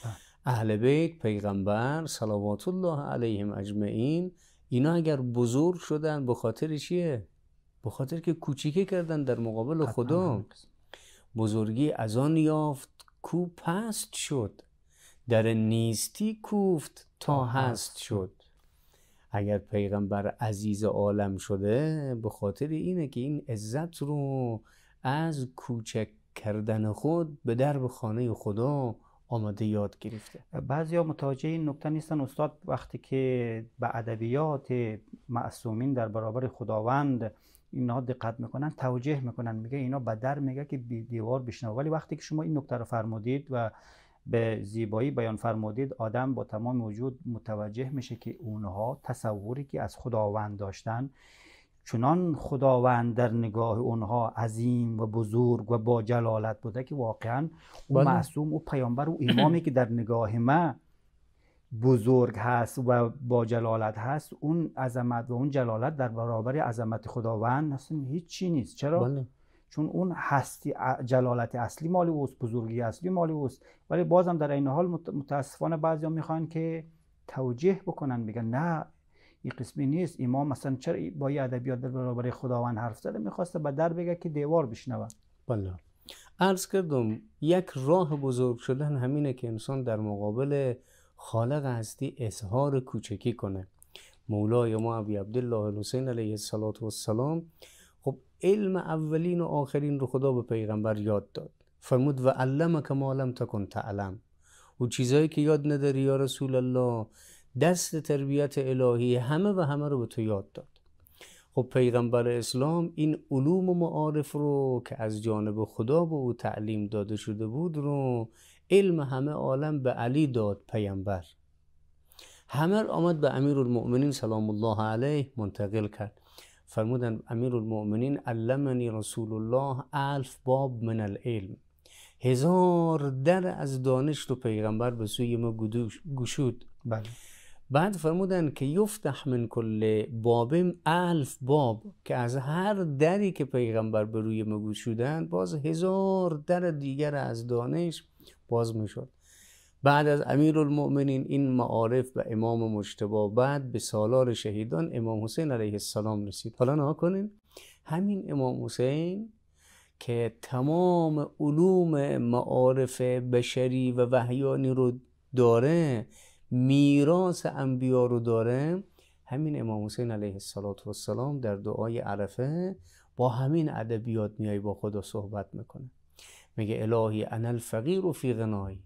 بله. اهل بیت پیغمبر صلوات الله علیهم اجمعین اینا اگر بزرگ شدن به خاطر چیه به خاطر که کوچیکه کردن در مقابل خدا بزرگی از آن یافت کو پست شد در نیستی کوفت تا هست شد اگر پیغمبر عزیز عالم شده به خاطر اینه که این عزت رو از کوچک کردن خود به درب خانه خدا آمده یاد گرفته بعضی ها متوجه این نکته نیستن استاد وقتی که به ادبیات معصومین در برابر خداوند اینها دقت میکنن توجه میکنن میگه اینا به در میگه که دیوار بشنوه ولی وقتی که شما این نکته رو فرمودید و به زیبایی بیان فرمودید آدم با تمام وجود متوجه میشه که اونها تصوری که از خداوند داشتن چنان خداوند در نگاه اونها عظیم و بزرگ و با جلالت بوده که واقعا اون بله. معصوم او پیامبر و امامی که در نگاه ما بزرگ هست و با جلالت هست اون عظمت و اون جلالت در برابر عظمت خداوند اصلا هیچ نیست چرا بله. چون اون هستی جلالت اصلی مال اوست بزرگی اصلی مال اوست ولی بازم در این حال متاسفانه بعضیا میخوان که توجه بکنن بگن نه این قسمی نیست امام مثلا چرا با این ادبیات در برابر خداوند حرف زده میخواسته به در بگه که دیوار بشنوه بله عرض کردم یک راه بزرگ شدن همینه که انسان در مقابل خالق هستی اظهار کوچکی کنه مولای ما ابی عبدالله حسین علیه السلام خب علم اولین و آخرین رو خدا به پیغمبر یاد داد فرمود و علم که مالم تکن تعلم و چیزایی که یاد نداری یا رسول الله دست تربیت الهی همه و همه رو به تو یاد داد خب پیغمبر اسلام این علوم و معارف رو که از جانب خدا به او تعلیم داده شده بود رو علم همه عالم به علی داد پیغمبر همه آمد به امیر المؤمنین سلام الله علیه منتقل کرد فرمودن امیر المؤمنین علمنی رسول الله الف باب من العلم هزار در از دانش رو پیغمبر به سوی ما گشود بله. بعد فرمودن که یفتح من کل بابم الف باب که از هر دری که پیغمبر به روی ما گشودن باز هزار در دیگر از دانش باز میشد بعد از امیر المؤمنین این معارف و امام مجتبا بعد به سالار شهیدان امام حسین علیه السلام رسید حالا نها کنین همین امام حسین که تمام علوم معارف بشری و وحیانی رو داره میراث انبیا رو داره همین امام حسین علیه السلام در دعای عرفه با همین ادبیات میای با خدا صحبت میکنه میگه الهی انا الفقیر و فی غنایی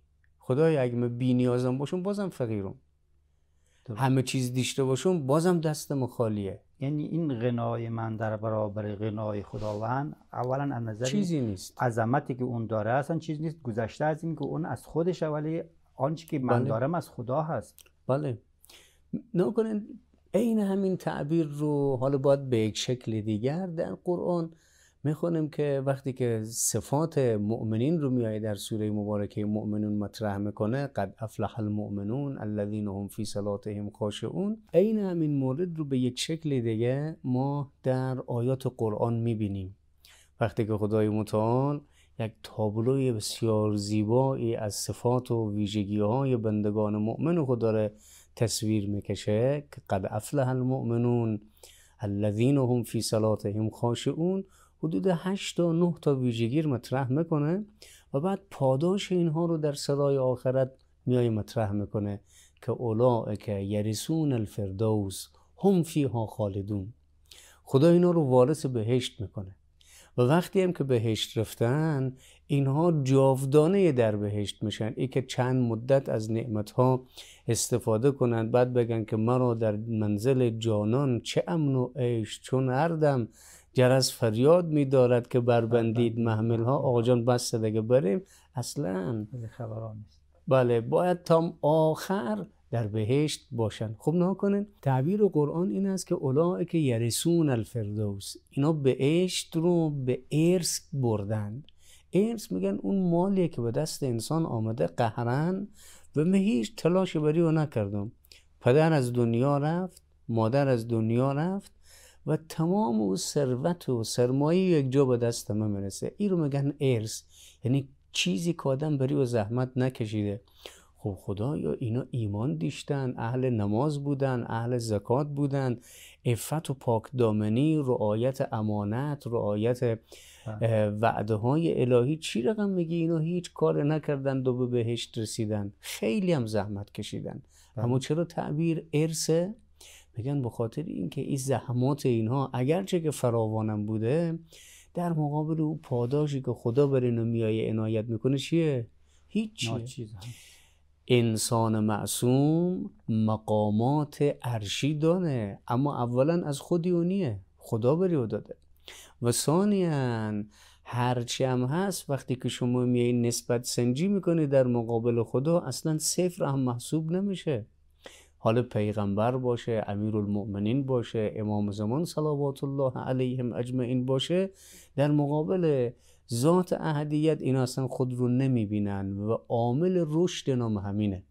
خدای اگه من بی نیازم باشم بازم فقیرم همه چیز دیشته باشم بازم دستم خالیه یعنی این غنای من در برابر غنای خداوند اولا از نظر چیزی نیست عظمتی که اون داره اصلا چیز نیست گذشته از این که اون از خودش ولی آنچه که من بله. دارم از خدا هست بله نکنه عین همین تعبیر رو حالا باید به یک شکل دیگر در قرآن میخونیم که وقتی که صفات مؤمنین رو میای در سوره مبارکه مؤمنون مطرح میکنه قد افلح المؤمنون الذين هم فی صلاتهم خاشعون عین همین مورد رو به یک شکل دیگه ما در آیات قرآن میبینیم وقتی که خدای متعال یک تابلوی بسیار زیبایی از صفات و ویژگی های بندگان مؤمن خود داره تصویر میکشه که قد افلح المؤمنون الذين هم فی صلاتهم خاشعون حدود 8 تا 9 تا ویژگی مطرح میکنه و بعد پاداش اینها رو در صدای آخرت میای مطرح میکنه که اولائک یرسون الفردوس هم فیها خالدون خدا اینا رو وارث بهشت میکنه و وقتی هم که بهشت رفتن اینها جاودانه در بهشت میشن ای که چند مدت از ها استفاده کنند بعد بگن که مرا در منزل جانان چه امن و عیش چون اردم، جرس فریاد میدارد که بربندید بله. محمل ها آقا جان بسته دیگه بریم اصلا بله باید تا آخر در بهشت باشن خب نها کنین تعبیر قرآن این است که اولای که یرسون الفردوس اینا بهشت رو به ارث بردند ارث میگن اون مالی که به دست انسان آمده قهرن و من هیچ تلاش بری رو نکردم پدر از دنیا رفت مادر از دنیا رفت و تمام او ثروت و سرمایه یک جا به دست ما میرسه این رو میگن ارث یعنی چیزی که آدم بری و زحمت نکشیده خب خدا یا اینا ایمان دیشتن اهل نماز بودن اهل زکات بودن افت و پاک دامنی رعایت امانت رعایت وعده های الهی چی رقم میگی اینا هیچ کار نکردن دو به بهشت رسیدن خیلی هم زحمت کشیدن بله. اما چرا تعبیر ارث میگن به خاطر اینکه این زحمات اینها اگرچه که فراوانم بوده در مقابل او پاداشی که خدا بر اینو میای عنایت میکنه چیه هیچ انسان معصوم مقامات عرشی دانه اما اولا از خودی اونیه خدا بری او داده و ثانیا هرچی هم هست وقتی که شما میای نسبت سنجی میکنی در مقابل خدا اصلا صفر هم محسوب نمیشه حال پیغمبر باشه المؤمنین باشه امام زمان صلوات الله علیهم اجمعین باشه در مقابل ذات اهدیت اینا اصلا خود رو نمیبینن و عامل رشد نام همینه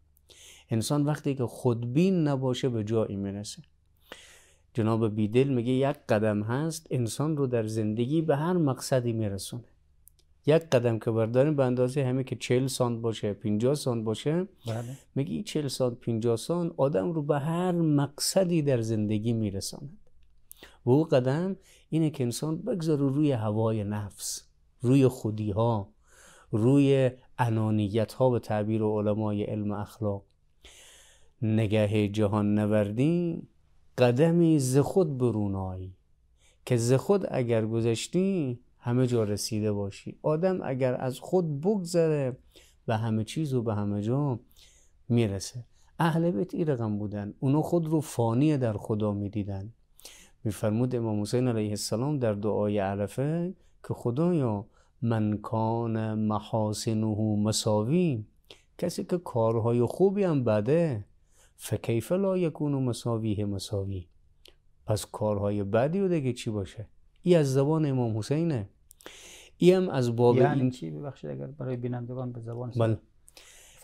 انسان وقتی که خودبین نباشه به جایی میرسه جناب بیدل میگه یک قدم هست انسان رو در زندگی به هر مقصدی میرسونه یک قدم که برداریم به اندازه همه که 40 سانت باشه 50 سانت باشه بله. میگه این 40 سانت 50 سانت آدم رو به هر مقصدی در زندگی میرساند و او قدم اینه که انسان بگذار روی هوای نفس روی خودی ها روی انانیت ها به تعبیر علمای علم اخلاق نگه جهان نوردین قدمی ز خود برونایی که ز خود اگر گذشتی همه جا رسیده باشی آدم اگر از خود بگذره به همه چیز و به همه جا میرسه اهل بیت ای رقم بودن اونا خود رو فانی در خدا میدیدن میفرمود امام حسین علیه السلام در دعای عرفه که خدایا من کان محاسنه مساوی کسی که کارهای خوبی هم بده فکیف لا یکون مساویه مساوی پس کارهای بدی و دیگه چی باشه ای از زبان امام حسینه هم از باب یعنی این چی ببخشید اگر برای بینندگان به زبان بله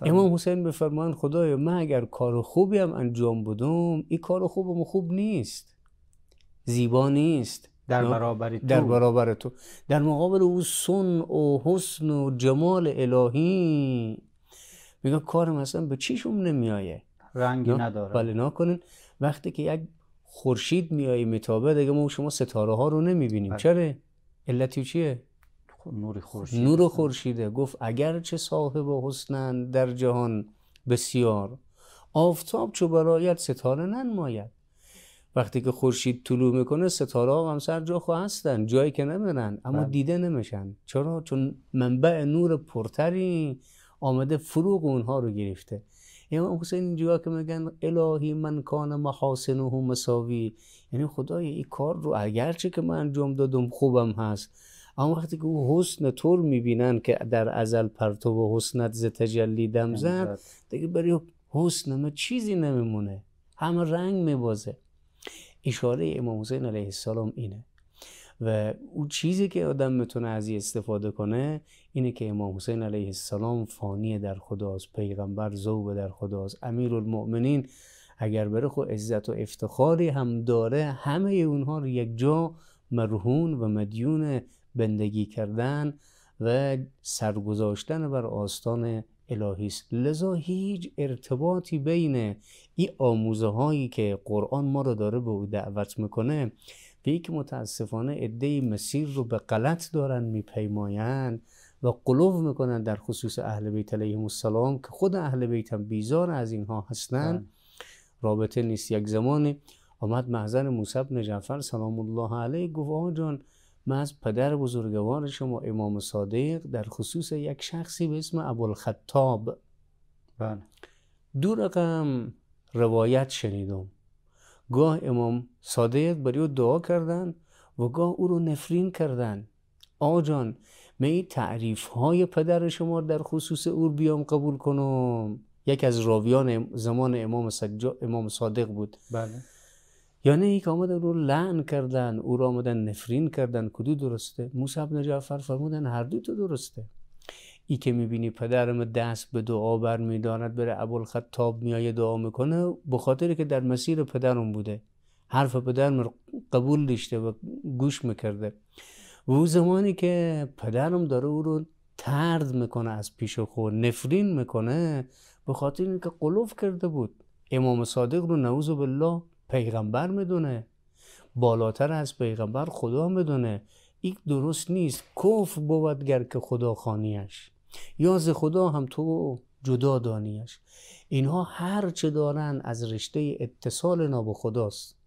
امام حسین بفرمان خدای من اگر کار خوبی هم انجام بدم این کار خوبم خوب نیست زیبا نیست در برابر تو در برابر تو در مقابل او سن و حسن و جمال الهی میگه کارم اصلا به چیشون نمیایه رنگی نداره بله نکنین وقتی که یک خورشید میای میتابه دیگه ما شما ستاره ها رو نمیبینیم بله. چرا علتی چیه نور خورشید خورشیده گفت اگر چه صاحب حسنند در جهان بسیار آفتاب چو برایت ستاره ننماید وقتی که خورشید طلوع میکنه ستاره ها هم سر جا هستن جایی که نمیرن اما بله. دیده نمیشن چرا چون منبع نور پرتری آمده فروغ اونها رو گرفته یعنی امام حسین اینجا که میگن الهی من کان محاسنه مساوی یعنی خدای این کار رو اگرچه که من انجام دادم خوبم هست اما وقتی که او حسن طور میبینن که در ازل پرتو و حسنت ز تجلی دم زد دیگه برای حسن ما چیزی نمیمونه همه رنگ میبازه اشاره امام حسین علیه السلام اینه و اون چیزی که آدم میتونه از استفاده کنه اینه که امام حسین علیه السلام فانی در خداست پیغمبر زوب در خداست امیر المؤمنین اگر بره خو خب عزت و افتخاری هم داره همه اونها رو یک جا مرهون و مدیون بندگی کردن و سرگذاشتن بر آستان الهی است لذا هیچ ارتباطی بین این آموزه هایی که قرآن ما رو داره به او دعوت میکنه به که متاسفانه عده مسیر رو به غلط دارن میپیمایند و قلوب میکنن در خصوص اهل بیت علیهم السلام که خود اهل بیت هم بیزار از اینها هستند بله. رابطه نیست یک زمانی آمد محزن موسی بن جعفر سلام الله علیه گفت جان من از پدر بزرگوار شما امام صادق در خصوص یک شخصی به اسم ابوالخطاب بله. دو رقم روایت شنیدم گاه امام صادق برای او دعا کردن و گاه او رو نفرین کردن. آجان من این تعریف های پدر شما در خصوص او بیام قبول کنم یک از راویان زمان امام, امام صادق بود بله یعنی ای که آمدن رو لعن کردن او را نفرین کردن کدو درسته موسی بن جعفر فرمودن هر دو تو درسته ای که میبینی پدرم دست به دعا بر میدارد بره ابوالخطاب میایه دعا میکنه به که در مسیر پدرم بوده حرف پدرم قبول داشته و گوش میکرده و زمانی که پدرم داره او رو ترد میکنه از پیش خود نفرین میکنه به خاطر اینکه قلوف کرده بود امام صادق رو نعوذ بالله پیغمبر میدونه بالاتر از پیغمبر خدا میدونه این درست نیست کف بود گر که خدا خانیش یا خدا هم تو جدا دانیش اینها هر چه دارن از رشته اتصال ناب خداست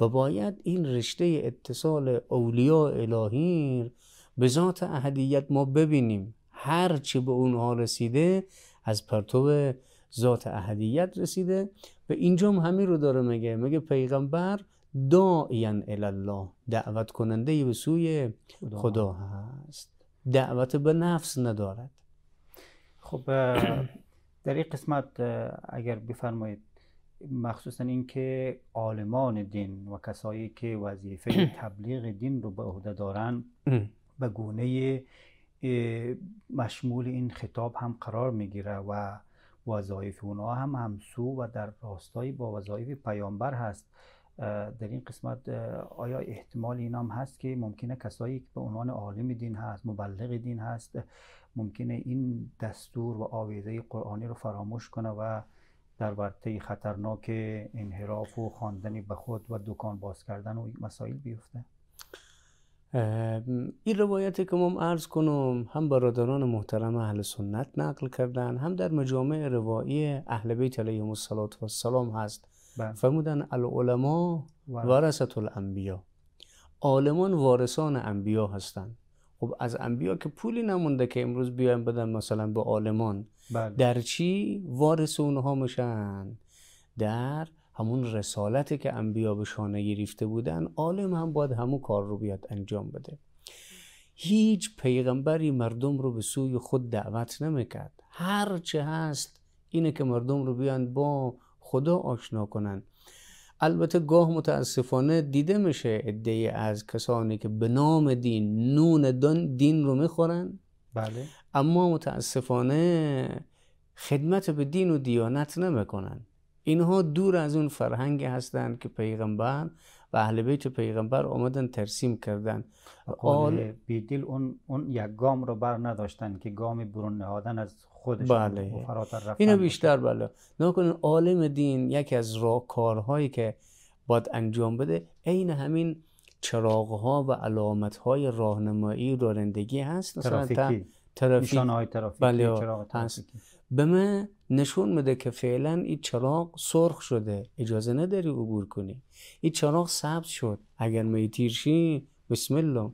و باید این رشته اتصال اولیاء الهی به ذات اهدیت ما ببینیم هر چه به اونها رسیده از پرتو ذات اهدیت رسیده و اینجا هم همین رو داره میگه میگه پیغمبر داین الله دعوت کننده به سوی خدا هست دعوت به نفس ندارد خب در این قسمت اگر بفرمایید مخصوصا اینکه عالمان دین و کسایی که وظیفه [CLEARS THROAT] تبلیغ دین رو به عهده دارن به گونه مشمول این خطاب هم قرار میگیره و وظایف اونها هم همسو و در راستای با وظایف پیامبر هست در این قسمت آیا احتمال این هم هست که ممکنه کسایی که به عنوان عالم دین هست مبلغ دین هست ممکنه این دستور و آویزه قرآنی رو فراموش کنه و در ورطه خطرناک انحراف و خواندن به خود و دکان باز کردن و مسائل بیفته این روایت که من عرض کنم هم برادران محترم اهل سنت نقل کردن هم در مجامع روایی اهل بیت علیهم السلام هست بله. فرمودن العلماء بله. ورثت الانبیا عالمان وارثان انبیا هستند خب از انبیا که پولی نمونده که امروز بیایم بدن مثلا به عالمان بله. در چی وارث اونها میشن در همون رسالتی که انبیا به شانه گرفته بودن عالم هم باید همون کار رو بیاد انجام بده هیچ پیغمبری مردم رو به سوی خود دعوت نمیکرد هر چه هست اینه که مردم رو بیان با خدا آشنا کنند. البته گاه متاسفانه دیده میشه عده از کسانی که به نام دین نون دن دین رو میخورن بله اما متاسفانه خدمت به دین و دیانت نمیکنن اینها دور از اون فرهنگ هستند که پیغمبر و اهل بیت پیغمبر آمدن ترسیم کردن آل بیدیل اون, اون یک گام رو بر نداشتن که گام برون نهادن از خودشون بله. اینو بیشتر بله نکنین عالم دین یکی از راهکارهایی که باید انجام بده عین همین چراغ ها و علامت های راهنمایی رانندگی هست مثلا ترافیکی ترافیک. ترافیکی بله. چراغ ترافیکی به من نشون میده که فعلا این چراغ سرخ شده اجازه نداری عبور کنی این چراغ سبز شد اگر می تیرشی بسم الله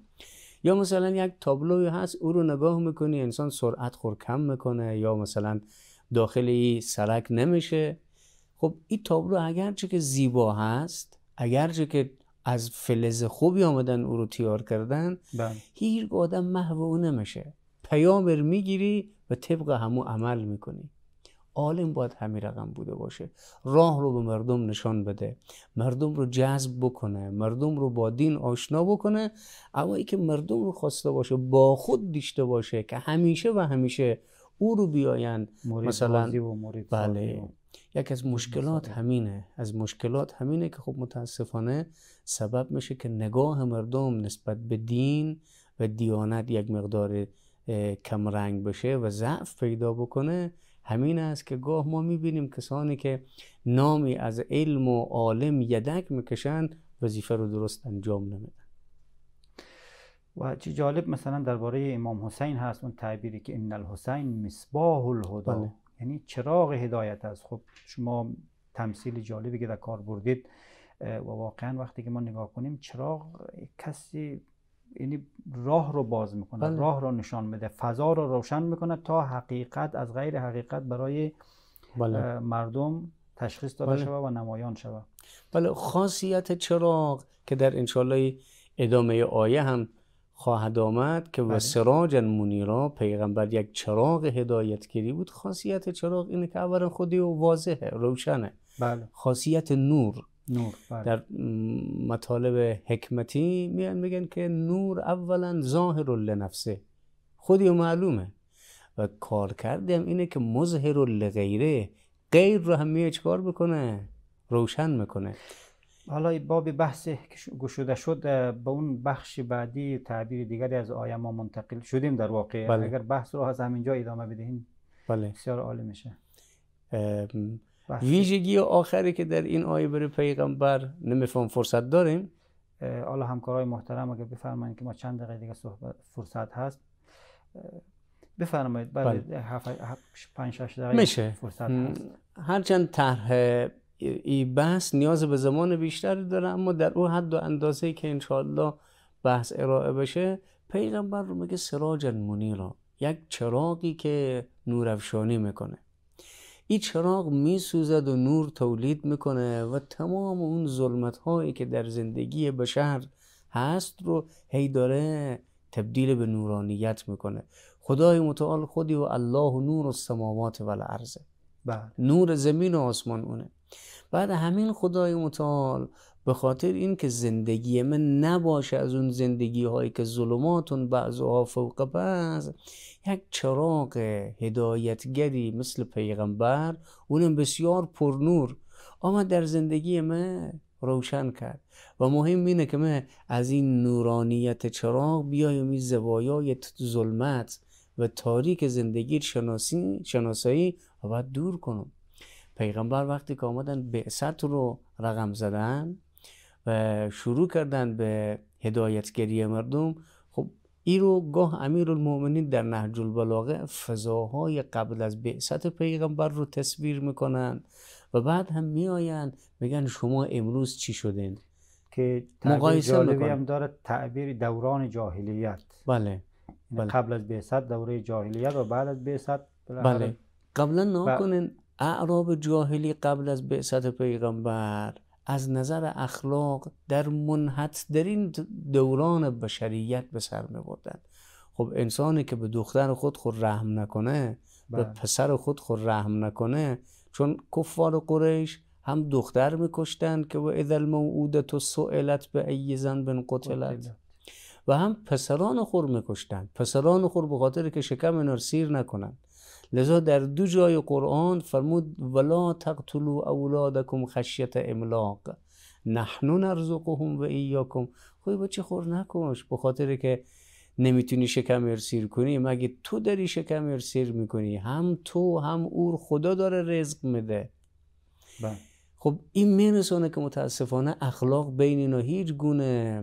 یا مثلا یک تابلوی هست او رو نگاه میکنی انسان سرعت خور کم میکنه یا مثلا داخل این سرک نمیشه خب این تابلو اگرچه که زیبا هست اگرچه که از فلز خوبی آمدن او رو تیار کردن بله. هیچ آدم محو او نمیشه پیام میگیری و طبق همو عمل میکنی عالم باید همین رقم بوده باشه راه رو به مردم نشان بده مردم رو جذب بکنه مردم رو با دین آشنا بکنه اما ای که مردم رو خواسته باشه با خود دیشته باشه که همیشه و همیشه او رو بیاین مثلا بله. و بله یک از مشکلات همینه از مشکلات همینه که خب متاسفانه سبب میشه که نگاه مردم نسبت به دین و دیانت یک مقدار کم رنگ بشه و ضعف پیدا بکنه همین است که گاه ما میبینیم کسانی که نامی از علم و عالم یدک میکشن وظیفه رو درست انجام نمیدن و چی جالب مثلا درباره امام حسین هست اون تعبیری که ان الحسین مصباح الهدا بله. یعنی چراغ هدایت است خب شما تمثیل جالبی که در کار بردید و واقعا وقتی که ما نگاه کنیم چراغ کسی یعنی راه رو باز میکنه بله. راه رو نشان میده فضا رو روشن میکنه تا حقیقت از غیر حقیقت برای بله. مردم تشخیص داده بله. شود و نمایان شود بله خاصیت چراغ که در انشالله ادامه آیه هم خواهد آمد که و سراج منیرا پیغمبر یک چراغ هدایتگیری بود خاصیت چراغ اینه که اولا خودی و واضحه روشنه بله. خاصیت نور نور بله. در مطالب حکمتی میان میگن که نور اولا ظاهر لنفسه خودی و معلومه و کار کردیم اینه که مظهر لغیره غیر رو هم میه چکار بکنه روشن میکنه حالا باب بحث گشوده شد به اون بخش بعدی تعبیر دیگری از آیه ما منتقل شدیم در واقع بله. اگر بحث رو از همینجا ادامه بدهیم بله. بسیار عالی میشه ویژگی آخری که در این آیه بر پیغمبر نمیفهم فرصت داریم حالا همکارای محترم اگر بفرمایید که ما چند دقیقه دیگه صحبت فرصت هست بفرمایید بعد بله. پنج شش دقیقه فرصت هست هرچند طرح این بحث نیاز به زمان بیشتری داره اما در او حد و اندازه که انشاءالله بحث ارائه بشه پیغمبر رو میگه سراج را یک چراقی که نورافشانی میکنه این چراغ سوزد و نور تولید میکنه و تمام اون ظلمت هایی که در زندگی بشر هست رو هی داره تبدیل به نورانیت میکنه خدای متعال خودی و الله و نور سماوات و الارضه بله. نور زمین و آسمان اونه بعد همین خدای متعال به خاطر اینکه زندگی من نباشه از اون زندگی هایی که ظلماتون بعضها فوق بعض یک چراغ هدایتگری مثل پیغمبر اونم بسیار پرنور آمد در زندگی من روشن کرد و مهم اینه که من از این نورانیت چراغ بیایم این زوایای ظلمت و تاریک زندگی شناسی شناسایی و باید دور کنم پیغمبر وقتی که آمدن بعثت رو رقم زدن و شروع کردن به هدایتگری مردم خب این رو گاه امیر المومنین در نهج البلاغه فضاهای قبل از بعثت پیغمبر رو تصویر میکنن و بعد هم میآیند میگن شما امروز چی شدین که مقایسه جالبی هم داره تعبیر دوران جاهلیت بله, یعنی بله. قبل از بعثت دوره جاهلیت و بعد از بعثت بله قبلا نکنین اعراب جاهلی قبل از بعثت پیغمبر از نظر اخلاق در این دوران بشریت به سر می خب انسانی که به دختر خود خود رحم نکنه به بله. پسر خود خود رحم نکنه چون کفار قریش هم دختر میکشتند که و اذا الموعودت و سئلت به ای زن قتلت و هم پسران خور میکشتند پسران خور به خاطر که شکم نرسیر سیر نکنن لذا در دو جای قرآن فرمود ولا تقتلوا اولادکم خشیت املاق نحن نرزقهم و ایاکم خوی بچه خور نکش به خاطر که نمیتونی شکم ارسیر کنی مگه تو داری شکم ارسیر میکنی هم تو هم اور خدا داره رزق میده بله. خب این میرسانه که متاسفانه اخلاق بین اینا هیچ گونه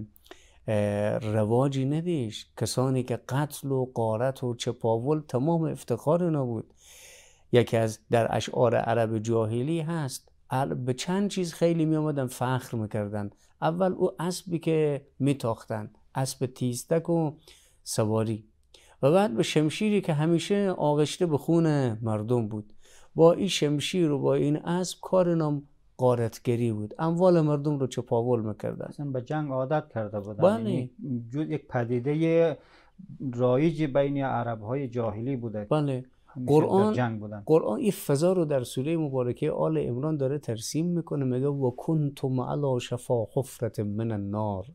رواجی ندیش کسانی که قتل و قارت و چپاول تمام افتخار اینا بود یکی از در اشعار عرب جاهلی هست به چند چیز خیلی می آمدن فخر میکردن اول او اسبی که میتاختن اسب تیزتک و سواری و بعد به شمشیری که همیشه آغشته به خون مردم بود با این شمشیر و با این اسب کار نام قارتگری بود اموال مردم رو چپاول میکردن اصلا به جنگ عادت کرده بودن بله. یعنی جز یک پدیده رایج بین عرب های جاهلی بوده بله قرآن جنگ بودن. قرآن این فضا رو در سوره مبارکه آل عمران داره ترسیم میکنه میگه و کنتم علی شفا حفرت من النار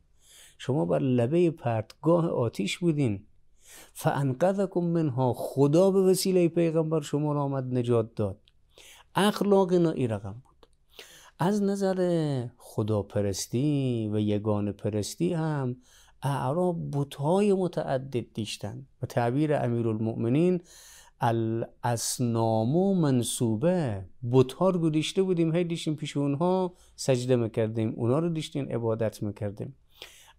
شما بر لبه پرتگاه آتیش بودین فانقذکم منها خدا به وسیله پیغمبر شما را آمد نجات داد اخلاق اینا ای رقم از نظر خداپرستی و یگان پرستی هم اعراب بوتهای متعدد دیشتن و تعبیر امیرالمؤمنین الاسنام و منصوبه بوتها رو دیشته بودیم هی دیشتیم پیش اونها سجده میکردیم اونها رو دیشتیم عبادت میکردیم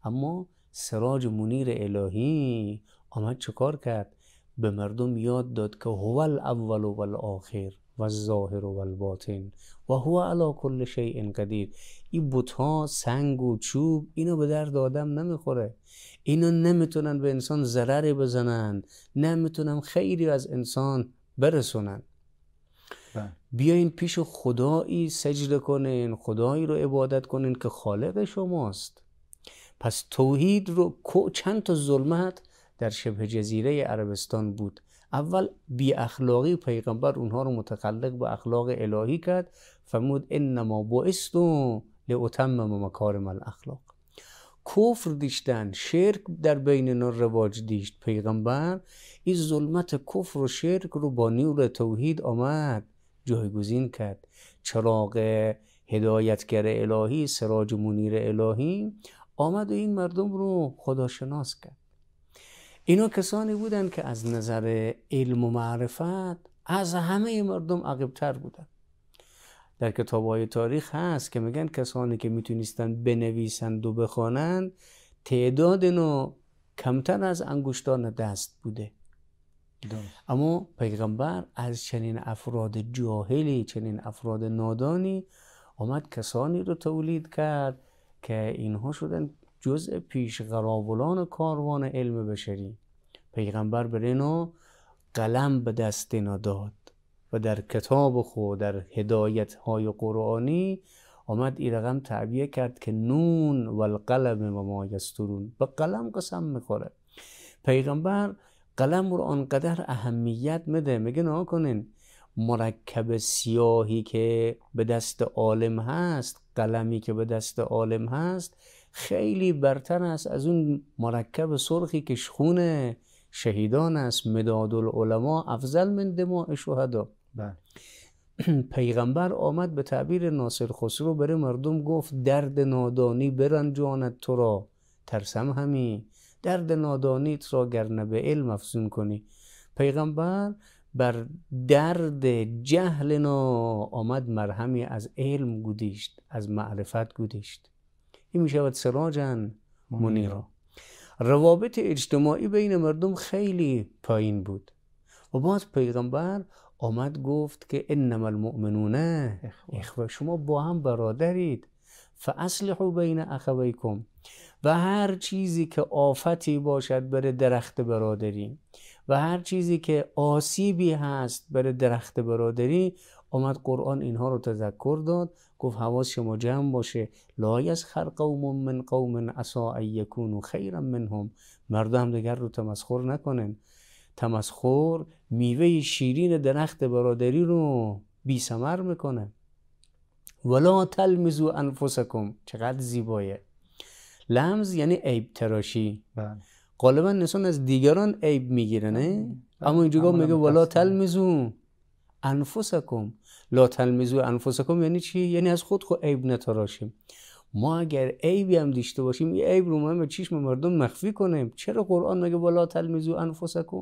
اما سراج منیر الهی آمد چکار کرد به مردم یاد داد که هو الاول و الاخر و الظاهر و الباطن و هو علا کل شیء قدیر این بوت ها سنگ و چوب اینو به درد آدم نمیخوره اینو نمیتونن به انسان ضرری بزنن نمیتونن خیری از انسان برسونن بله. بیاین پیش خدایی سجده کنین خدایی رو عبادت کنین که خالق شماست پس توحید رو چند تا ظلمت در شبه جزیره عربستان بود اول بی اخلاقی پیغمبر اونها رو متخلق به اخلاق الهی کرد فرمود انما بعثتم لاتمم مکارم الاخلاق کفر دیشتن شرک در بین رواج دیشت پیغمبر این ظلمت کفر و شرک رو با نور توحید آمد جایگزین کرد چراغ هدایتگر الهی سراج منیر الهی آمد و این مردم رو خداشناس کرد اینا کسانی بودند که از نظر علم و معرفت از همه مردم عقبتر بودند در کتاب های تاریخ هست که میگن کسانی که میتونستند بنویسند و بخوانند تعداد نو کمتر از انگشتان دست بوده اما پیغمبر از چنین افراد جاهلی چنین افراد نادانی آمد کسانی رو تولید کرد که اینها شدن جزء پیش غرابلان کاروان علم بشری پیغمبر بر اینا قلم به دست اینا داد و در کتاب خود در هدایت های قرآنی آمد ای رقم تعبیه کرد که نون و القلم و ما یسترون به قلم قسم میخوره پیغمبر قلم رو آنقدر اهمیت میده میگه نها کنین مرکب سیاهی که به دست عالم هست قلمی که به دست عالم هست خیلی برتر است از اون مرکب سرخی که خون شهیدان است مداد العلماء افضل من دماء شهدا بله. [CLEARS THROAT] پیغمبر آمد به تعبیر ناصر خسرو بره مردم گفت درد نادانی برنجاند تو را ترسم همی درد نادانیت را گرنه به علم افزون کنی پیغمبر بر درد جهل نا آمد مرهمی از علم گودیشت از معرفت گودیشت این می شود سراجن منیرا روابط اجتماعی بین مردم خیلی پایین بود و باز پیغمبر آمد گفت که انما المؤمنون اخوه شما با هم برادرید فاصلحوا بین اخویکم و هر چیزی که آفتی باشد بر درخت برادری و هر چیزی که آسیبی هست بر درخت برادری آمد قرآن اینها رو تذکر داد گفت حواس شما جمع باشه لا خر قوم من قوم عسا ان یکونوا خیرا منهم مردم دیگر رو تمسخر نکنن تمسخر میوه شیرین درخت برادری رو بی سمر میکنه ولا تلمزو انفسکم چقدر زیبایه لمز یعنی عیب تراشی بله. غالبا نسان از دیگران عیب میگیرنه بله. اما اینجا بله. میگه ولا تلمزو انفسکم لا تلمیزو انفسکم یعنی چی یعنی از خود خود عیب نتراشیم ما اگر عیبی هم داشته باشیم یه عیب رو ما به چشم مردم مخفی کنیم چرا قرآن مگه ولا تلمیزو انفسکم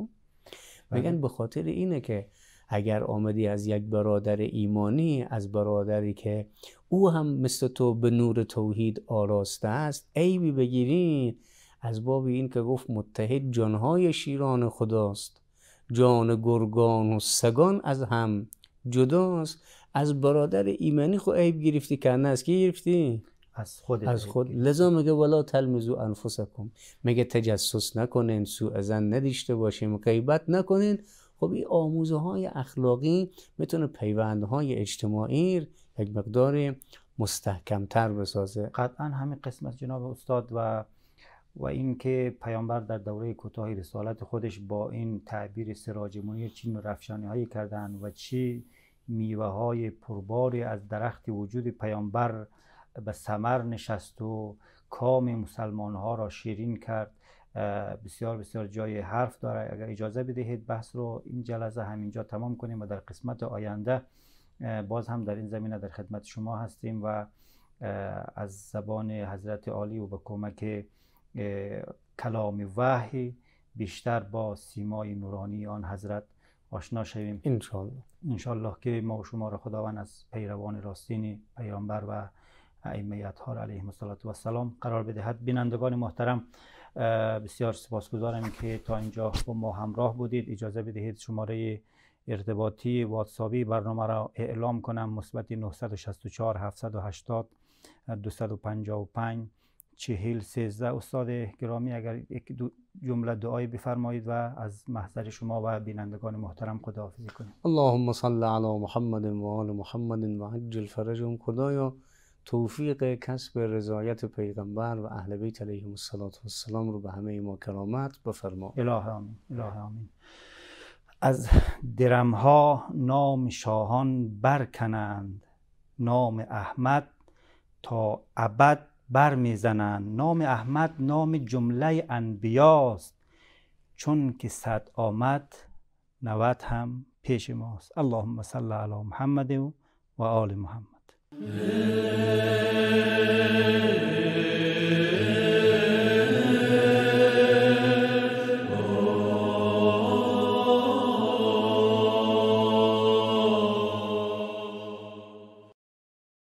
بله. میگن به خاطر اینه که اگر آمدی از یک برادر ایمانی از برادری که او هم مثل تو به نور توحید آراسته است عیبی بگیرین از باب این که گفت متحد جانهای شیران خداست جان گرگان و سگان از هم جداست از برادر ایمانی خو عیب گرفتی که نه از کی گرفتی از خود از خود لذا میگه ولا تلمزو انفسکم میگه تجسس نکنین سوء ازن ندیشته باشیم غیبت نکنین خب این آموزه های اخلاقی میتونه های اجتماعی یک مقدار مستحکم تر بسازه قطعا همین قسمت جناب استاد و و اینکه پیامبر در دوره کوتاهی رسالت خودش با این تعبیر سراج منیر چین رفشانی هایی کردن و چی میوه های پرباری از درخت وجود پیامبر به سمر نشست و کام مسلمان ها را شیرین کرد بسیار بسیار جای حرف داره اگر اجازه بدهید بحث رو این جلسه همینجا تمام کنیم و در قسمت آینده باز هم در این زمینه در خدمت شما هستیم و از زبان حضرت عالی و به کمک کلام وحی بیشتر با سیمای نورانی آن حضرت آشنا شویم انشالله انشالله که ما و شما را خداوند از پیروان راستین پیامبر و ائمه اطهار و سلام قرار بدهد بینندگان محترم بسیار سپاسگزارم که تا اینجا با ما همراه بودید اجازه بدهید شماره ارتباطی واتسابی برنامه را اعلام کنم مثبت 964 780 255 چهل سیزده استاد گرامی اگر یک دو جمله دعایی بفرمایید و از محضر شما و بینندگان محترم خداحافظی کنید اللهم صل علی محمد و آل محمد و عجل فرجهم خدایا توفیق کسب رضایت پیغمبر و اهل بیت علیهم السلام رو به همه ما کرامت بفرما آمین اله آمین از درمها نام شاهان برکنند نام احمد تا ابد بر نام احمد نام جمله انبیاست چون که صد آمد نوت هم پیش ماست اللهم صل علی محمد و آل محمد